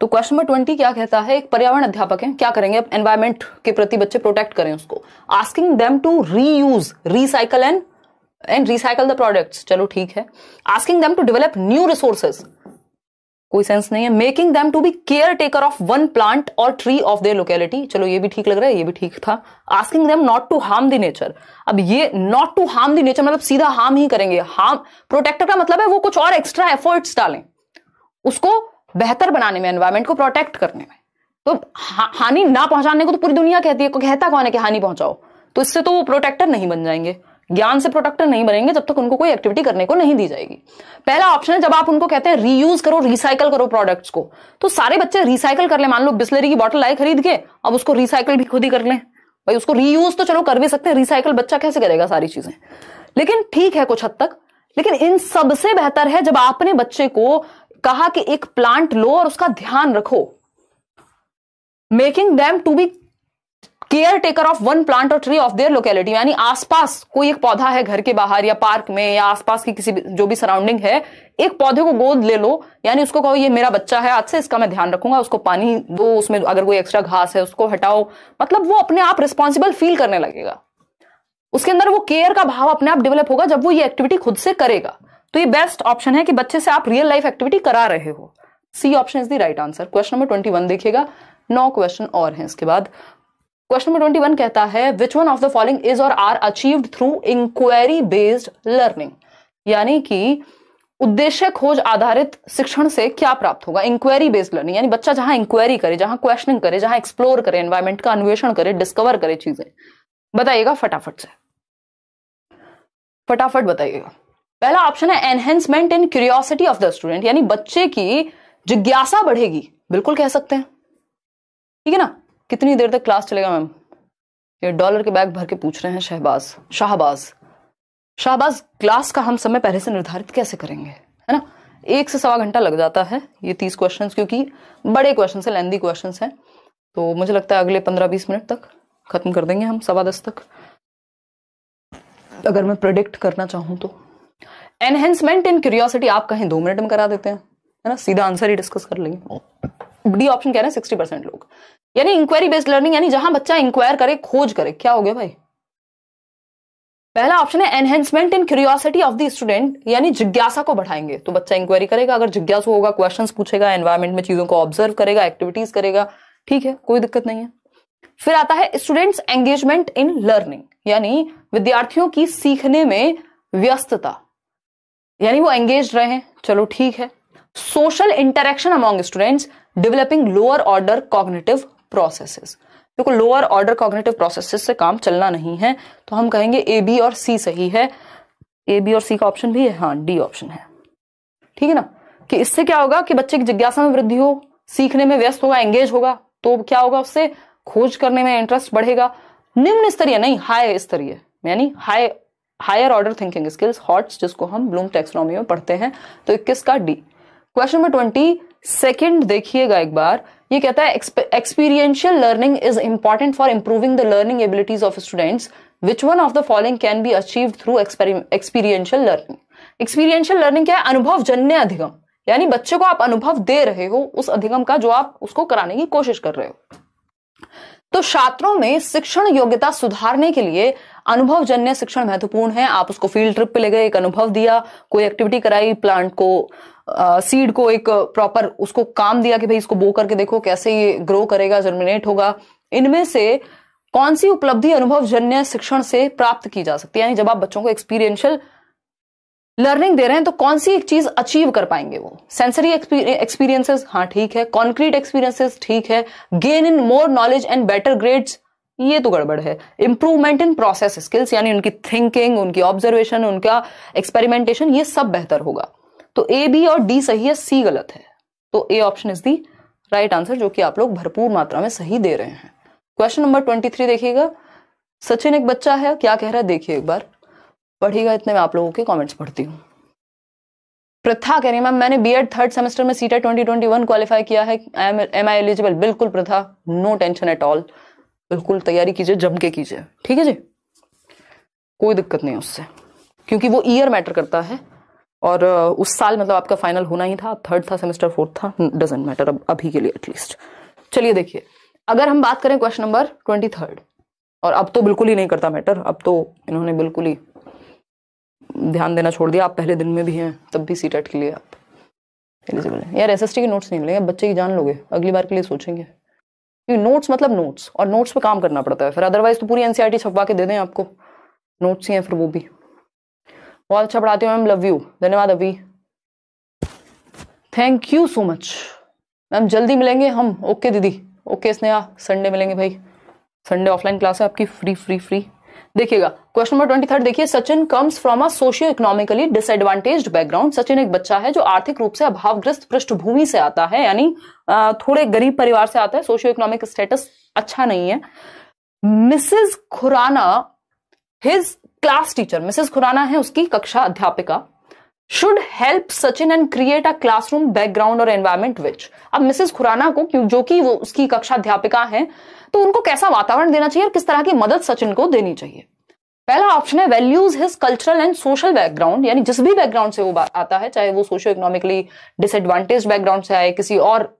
तो क्वेश्चन नंबर ट्वेंटी क्या कहता है एक पर्यावरण अध्यापक है क्या करेंगे एनवायरमेंट के प्रति बच्चे प्रोटेक्ट करें उसको asking them to reuse recycle and and recycle the products चलो ठीक है asking them to develop new resources कोई सेंस नहीं है making them to be caretaker of one plant और ट्री ऑफ देयर लोकेलिटी चलो ये भी ठीक लग रहा है ये भी ठीक था asking them not to harm the nature अब ये not to harm the nature मतलब सीधा हार्म ही करेंगे हार्म प्रोटेक्टर का मतलब है वो कुछ और एक्स्ट्रा एफर्ट्स डालें उसको बेहतर बनाने में एनवायरमेंट को प्रोटेक्ट करने में तो हानि ना पहुंचाने को तो पूरी दुनिया कहती है कहता कौन है कि हानि पहुंचाओ तो इससे तो वो प्रोटेक्टर नहीं बन जाएंगे ज्ञान से प्रोडक्ट नहीं बनेंगे जब तक उनको कोई एक्टिविटी करने को नहीं दी जाएगी पहला ऑप्शन है जब आप उनको कहते हैं रीयूज करो रिसाइकल करो प्रोडक्ट्स को तो सारे बच्चे रिसाइकल कर ले मान लो बिस्लरी की बॉटल लाए खरीद के अब उसको रिसाइकल भी खुद ही कर ले भाई उसको रीयूज तो चलो कर भी सकते हैं रिसाइकल बच्चा कैसे करेगा सारी चीजें लेकिन ठीक है कुछ हद तक लेकिन इन सबसे बेहतर है जब आपने बच्चे को कहा कि एक प्लांट लो और उसका ध्यान रखो making them to be caretaker of one plant और ट्री ऑफ देयर लोकेलिटी यानी आसपास कोई एक पौधा है घर के बाहर या पार्क में या आसपास की किसी जो भी सराउंडिंग है एक पौधे को गोद ले लो यानी उसको कहो ये मेरा बच्चा है आज से इसका मैं ध्यान रखूंगा उसको पानी दो उसमें अगर कोई एक्स्ट्रा घास है उसको हटाओ मतलब वो अपने आप रिस्पॉन्सिबल फील करने लगेगा उसके अंदर वो केयर का भाव अपने आप डेवलप होगा जब वो ये एक्टिविटी खुद से करेगा तो ये बेस्ट ऑप्शन है कि बच्चे से आप रियल लाइफ एक्टिविटी करा रहे हो C option is the right answer question number twenty one देखिएगा नौ क्वेश्चन और हैं इसके बाद क्वेश्चन नंबर ट्वेंटी वन कहता है which one of the following is or are achieved through inquiry based learning यानी कि उद्देश्य खोज आधारित शिक्षण से क्या प्राप्त होगा इंक्वायरी बेस्ड लर्निंग यानी बच्चा जहां इंक्वायरी करे जहां क्वेश्चनिंग करे जहां एक्सप्लोर करे एनवायरमेंट का अन्वेषण करे डिस्कवर करे चीजें बताइएगा फटाफट से फटाफट बताइएगा पहला ऑप्शन है enhancement in curiosity of the student यानी बच्चे की जिज्ञासा बढ़ेगी बिल्कुल कह सकते हैं ठीक है ना कितनी देर तक क्लास चलेगा मैम ये डॉलर के बैग भर के पूछ रहे हैं शहबाज शाहबाज शाहबाज क्लास का हम समय पहले से निर्धारित कैसे करेंगे है ना एक से सवा घंटा लग जाता है ये तीस क्वेश्चंस क्योंकि बड़े क्वेश्चन है लेंदी क्वेश्चन है तो मुझे लगता है अगले पंद्रह बीस मिनट तक ख़त्म कर देंगे हम सवा दस तक अगर मैं प्रोडिक्ट करना चाहूं तो एनहेंसमेंट इन क्यूरियोसिटी आप कहें दो मिनट में करा देते हैं है ना सीधा आंसर ही डिस्कस कर लेंगे डी ऑप्शन कह रहे हैं सिक्सटी परसेंट लोग यानी इंक्वायरी बेस्ड लर्निंग यानी जहां बच्चा इंक्वायर करे खोज करे क्या हो गया भाई पहला ऑप्शन है enhancement in curiosity of the student यानी जिज्ञासा को बढ़ाएंगे तो बच्चा इंक्वायरी करेगा अगर जिज्ञासा होगा क्वेश्चन पूछेगा एनवायरमेंट में चीजों को ऑब्जर्व करेगा एक्टिविटीज करेगा ठीक है कोई दिक्कत नहीं है फिर आता है स्टूडेंट्स एंगेजमेंट इन लर्निंग यानी विद्यार्थियों की सीखने में व्यस्तता यानी वो एंगेज रहे चलो ठीक है social interaction among students developing lower order cognitive processes देखो लोअर ऑर्डर कॉग्नेटिव प्रोसेसेस से काम चलना नहीं है तो हम कहेंगे ए बी और सी सही है ए बी और सी का ऑप्शन भी है हाँ डी ऑप्शन है ठीक है ना कि इससे क्या होगा कि बच्चे की जिज्ञासा में वृद्धि हो सीखने में व्यस्त होगा एंगेज होगा तो क्या होगा उससे खोज करने में इंटरेस्ट बढ़ेगा निम्न स्तरीय नहीं हाई स्तरीय यानी high higher order thinking skills HOTS जिसको हम ब्लूम टेक्सोनॉमी में पढ़ते हैं तो इक्कीस का D question number twenty second देखिएगा एक बार ये कहता है experiential learning is important for improving the learning abilities of students which one of the following can be achieve through experiential learning experiential learning क्या है अनुभव जन्य अधिगम यानी बच्चे को आप अनुभव दे रहे हो उस अधिगम का जो आप उसको कराने की कोशिश कर रहे हो तो छात्रों में शिक्षण योग्यता सुधारने के लिए अनुभव जन्य शिक्षण महत्वपूर्ण है आप उसको फील्ड ट्रिप पे ले गए एक अनुभव दिया कोई एक्टिविटी कराई प्लांट को सीड को एक प्रॉपर उसको काम दिया कि भाई इसको बो करके देखो कैसे ये ग्रो करेगा जर्मिनेट होगा इनमें से कौन सी उपलब्धि अनुभव जन्य शिक्षण से प्राप्त की जा सकती है यानी जब आप बच्चों को एक्सपीरियंशियल लर्निंग दे रहे हैं तो कौन सी एक चीज अचीव कर पाएंगे वो सेंसरी एक्सपीरियंसेस हाँ ठीक है कॉन्क्रीट एक्सपीरियंसेस ठीक है gain in more knowledge and better grades ये तो गड़बड़ है इंप्रूवमेंट इन प्रोसेस स्किल्स यानी उनकी थिंकिंग उनकी ऑब्जर्वेशन उनका एक्सपेरिमेंटेशन ये सब बेहतर होगा तो ए बी और डी सही है सी गलत है तो A option is the right answer जो कि आप लोग भरपूर मात्रा में सही दे रहे हैं क्वेश्चन नंबर ट्वेंटी थ्री देखिएगा सचिन एक बच्चा है क्या कह रहा है देखिए एक बार पढ़िएगा इतने में आप लोगों के कमेंट्स पढ़ती हूँ प्रथा कह रही मैम मैंने बी एड थर्ड सेमेस्टर में सीटा ट्वेंटी ट्वेंटी वन क्वालिफाई किया है एम आई एलिजिबल बिल्कुल प्रथा नो टेंशन एट ऑल बिल्कुल तैयारी कीजिए जम के कीजिए ठीक है जी कोई दिक्कत नहीं उससे क्योंकि वो ईयर मैटर करता है और उस साल मतलब आपका फाइनल होना ही था थर्ड था सेमेस्टर फोर्थ था डजेंट मैटर अब अभी के लिए एटलीस्ट चलिए देखिए अगर हम बात करें क्वेश्चन नंबर ट्वेंटी थर्ड और अब तो बिल्कुल ही नहीं करता मैटर अब तो इन्होंने बिल्कुल ही ध्यान देना छोड़ दिया आप पहले दिन में भी हैं तब भी सी के लिए आप एलिजिबल हैं यार एस के नोट्स नहीं मिलेंगे बच्चे की जान लोगे अगली बार के लिए सोचेंगे क्योंकि नोट्स मतलब नोट्स और नोट्स पर काम करना पड़ता है फिर अदरवाइज तो पूरी एनसीईआरटी e छपवा के दे दें आपको नोट्स ही हैं फिर वो भी बहुत अच्छा पढ़ाते हो मैम लव यू धन्यवाद अभी thank you so much ma'am जल्दी मिलेंगे हम ओके दीदी ओके स्नेहा संडे मिलेंगे भाई संडे ऑफलाइन क्लास है आपकी फ्री फ्री फ्री देखिएगा क्वेश्चन नंबर ट्वेंटी थर्ड देखिए Sachin comes from a socio economically disadvantage background Sachin एक बच्चा है जो आर्थिक रूप से अभावग्रस्त पृष्ठभूमि से आता है यानी थोड़े गरीब परिवार से आता है सोशियो इकोनॉमिक स्टेटस अच्छा नहीं है Mrs Khurana his class teacher Mrs Khurana है उसकी कक्षा अध्यापिका should help Sachin and create a classroom background और एनवायरमेंट विच अब मिसेस खुराना को क्यों जो कि वो उसकी कक्षा अध्यापिका है तो उनको कैसा वातावरण देना चाहिए और किस तरह की मदद सचिन को देनी चाहिए पहला ऑप्शन है values his cultural and social background यानी जिस भी बैकग्राउंड से वो आता है चाहे वो सोशो इकोनॉमिकली डिसएडवांटेज बैकग्राउंड से आए किसी और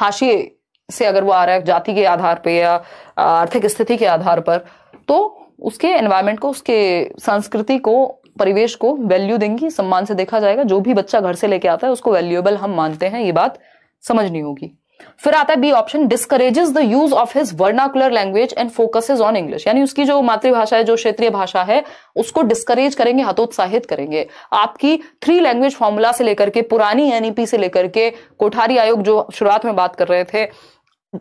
हाशिए से अगर वो आ रहा है जाति के आधार पर या आर्थिक स्थिति के आधार पर तो उसके एनवायरमेंट को उसके संस्कृति को परिवेश को वैल्यू देंगी सम्मान से देखा जाएगा जो भी बच्चा घर से लेके आता है उसको वैल्यूएबल हम मानते हैं ये बात समझनी होगी फिर आता है B option discourages the use of his vernacular language and focuses on English यानी उसकी जो मातृभाषा है जो क्षेत्रीय भाषा है उसको डिस्करेज करेंगे हतोत्साहित करेंगे आपकी थ्री लैंग्वेज फॉर्मूला से लेकर के पुरानी एनईपी e से लेकर के कोठारी आयोग जो शुरुआत में बात कर रहे थे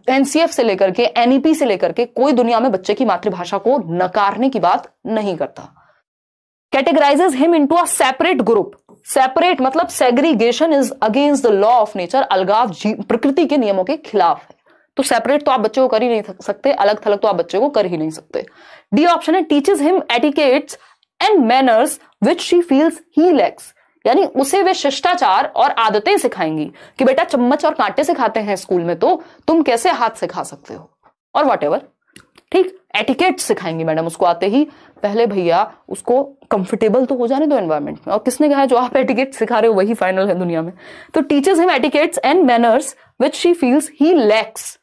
एनसीएफ से लेकर के एनईपी से लेकर के कोई दुनिया में बच्चे की मातृभाषा को नकारने की बात नहीं करता categorizes him into a separate group separate मतलब segregation is against the law of nature अलगाव प्रकृति के नियमों के खिलाफ है तो सेपरेट तो आप बच्चे तो को कर ही नहीं सकते अलग थलग तो आप बच्चे को कर ही नहीं सकते डी ऑप्शन है teaches him etiquettes and manners which she feels he lacks यानी उसे वे शिष्टाचार और आदतें सिखाएंगी कि बेटा चम्मच और कांटे से खाते हैं स्कूल में तो तुम कैसे हाथ से खा सकते हो और वट ठीक एटिकेट सिखाएंगी मैडम उसको आते ही पहले भैया उसको कंफर्टेबल तो हो जाने दो एनवायरमेंट में और किसने कहा है जो आप एटिकेट सिखा रहे हो वही फाइनल है दुनिया में तो teaches him etiquettes and manners which she feels he lacks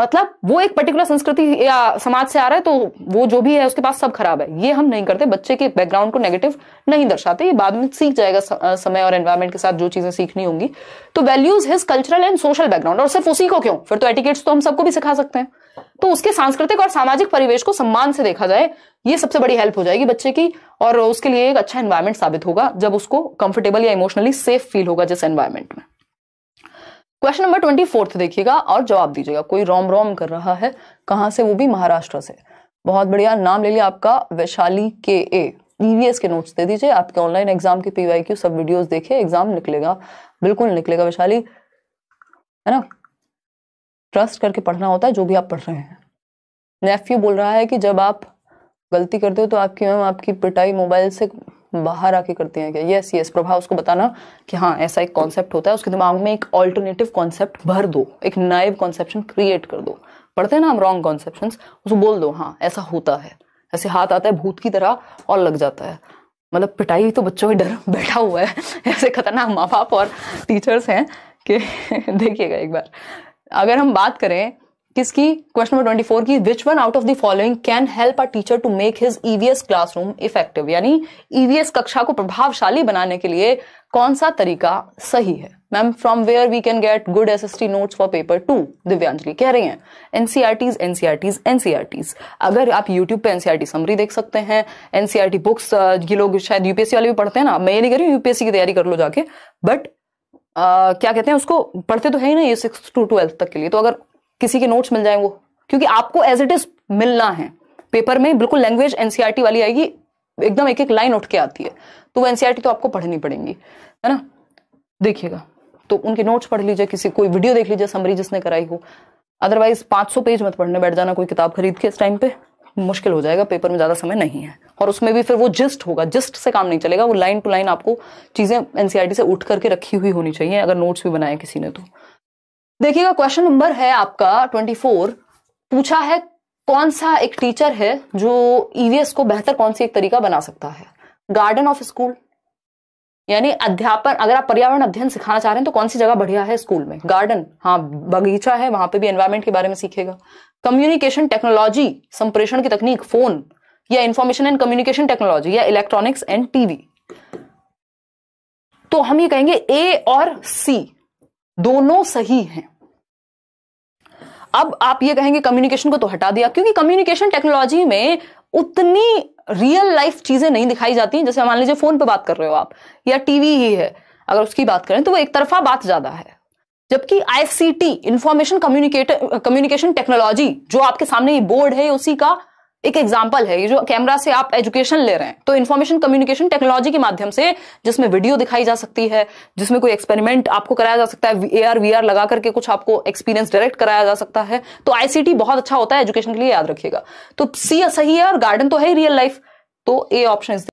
मतलब वो एक पर्टिकुलर संस्कृति या समाज से आ रहा है तो वो जो भी है उसके पास सब खराब है ये हम नहीं करते बच्चे के बैकग्राउंड को नेगेटिव नहीं दर्शाते ये बाद में सीख जाएगा समय और एनवायरमेंट के साथ जो चीजें सीखनी होंगी तो values his cultural and social background और सिर्फ उसी को क्यों फिर तो एटिकेट्स तो हम सबको भी सिखा सकते हैं तो उसके सांस्कृतिक और सामाजिक परिवेश को सम्मान से देखा जाए ये सबसे बड़ी हेल्प हो जाएगी बच्चे की और उसके लिए एक अच्छा एनवायरमेंट साबित होगा जब उसको कंफर्टेबल या इमोशनली सेफ फील होगा जिस एनवायरमेंट में क्वेश्चन नंबर ट्वेंटी फोर्थ देखिएगा और जवाब दीजिएगा कोई रोम रोम कर रहा है कहां से वो भी महाराष्ट्र से बहुत बढ़िया नाम ले लिया आपका वैशाली के ए ईवीएस के नोट्स दे दीजिए आपके ऑनलाइन एग्जाम के पीवाई क्यू सब वीडियोस देखे एग्जाम निकलेगा बिल्कुल निकलेगा वैशाली है ना ट्रस्ट करके पढ़ना होता है जो भी आप पढ़ रहे हैं नेफ्यू बोल रहा है कि जब आप गलती करते हो तो आपकी मैम आपकी पिटाई मोबाइल से बाहर आके करते हैं क्या यस यस प्रभा उसको बताना कि हाँ ऐसा एक कॉन्सेप्ट होता है उसके दिमाग में एक ऑल्टरनेटिव कॉन्सेप्ट भर दो एक नाइव कॉन्सेप्शन क्रिएट कर दो पढ़ते हैं ना हम रॉन्ग कॉन्सेप्शन उसको बोल दो हाँ ऐसा होता है ऐसे हाथ आता है भूत की तरह और लग जाता है मतलब पिटाई तो बच्चों में डर [LAUGHS] बैठा हुआ है ऐसे खतरनाक माँ बाप और टीचर्स हैं कि [LAUGHS] देखिएगा एक बार अगर हम बात करें किसकी क्वेश्चन नंबर ट्वेंटी फोर की which one out of the following can help a teacher to make his EVS classroom effective यानी ईवीएस e कक्षा को प्रभावशाली बनाने के लिए कौन सा तरीका सही है ma'am from where we can get good S S T note for paper two Divyanjali कह रही हैं एनसीआरटीज एनसीआरटीज एनसीआरटीज अगर आप यूट्यूब पे एनसीआरटी समरी e देख सकते हैं एनसीआरटी बुक्स e ये लोग शायद यूपीएससी वाले भी पढ़ते हैं ना मैं ये नहीं कह रही हूँ यूपीएससी की तैयारी कर लो जाके बट Uh, क्या कहते हैं उसको पढ़ते तो है ही ना ये सिक्स टू ट्वेल्थ तक के लिए तो अगर किसी के नोट्स मिल जाए वो क्योंकि आपको एज इट इज मिलना है पेपर में बिल्कुल लैंग्वेज एनसीआरटी वाली आएगी एकदम एक एक लाइन उठ के आती है तो वो एनसीआरटी तो आपको पढ़नी पड़ेगी है ना देखिएगा तो उनके नोट्स पढ़ लीजिए किसी कोई वीडियो देख लीजिए समरी जिसने कराई हो अदरवाइज 500 पेज मत पढ़ने बैठ जाना कोई किताब खरीद के इस टाइम पे मुश्किल हो जाएगा पेपर में ज़्यादा समय नहीं है और उसमें भी फिर वो जिस्ट होगा जिस्ट से काम नहीं चलेगा वो लाइन टू लाइन आपको चीज़ें एनसीआरटी से उठ करके रखी हुई होनी चाहिए अगर नोट्स भी बनाए किसी ने तो देखिएगा क्वेश्चन नंबर है आपका ट्वेंटी फोर पूछा है कौन सा एक टीचर है जो ईवीएस e को बेहतर कौन सी एक तरीका बना सकता है गार्डन ऑफ स्कूल यानी अध्यापन अगर आप पर्यावरण अध्ययन सिखाना चाह रहे हैं तो कौन सी जगह बढ़िया है स्कूल में गार्डन हाँ बगीचा है वहां पे भी एनवायरमेंट के बारे में सीखेगा कम्युनिकेशन टेक्नोलॉजी संप्रेषण की तकनीक फोन या इन्फॉर्मेशन एंड कम्युनिकेशन टेक्नोलॉजी या इलेक्ट्रॉनिक्स एंड टीवी तो हम ये कहेंगे ए और सी दोनों सही हैं अब आप ये कहेंगे कम्युनिकेशन को तो हटा दिया क्योंकि कम्युनिकेशन टेक्नोलॉजी में उतनी रियल लाइफ चीजें नहीं दिखाई जाती जैसे मान लीजिए फोन पर बात कर रहे हो आप या टीवी ही है अगर उसकी बात करें तो वो एक तरफा बात ज्यादा है जबकि ICT T information communicator communication technology जो आपके सामने ये बोर्ड है उसी का एक एग्जाम्पल है ये जो कैमरा से आप एजुकेशन ले रहे हैं तो इन्फॉर्मेशन कम्युनिकेशन टेक्नोलॉजी के माध्यम से जिसमें वीडियो दिखाई जा सकती है जिसमें कोई एक्सपेरिमेंट आपको कराया जा सकता है ए आर वी आर लगा करके कुछ आपको एक्सपीरियंस डायरेक्ट कराया जा सकता है तो आईसीटी बहुत अच्छा होता है एजुकेशन के लिए याद रखिएगा तो सी सही है और गार्डन तो है ही रियल लाइफ तो ए ऑप्शन इज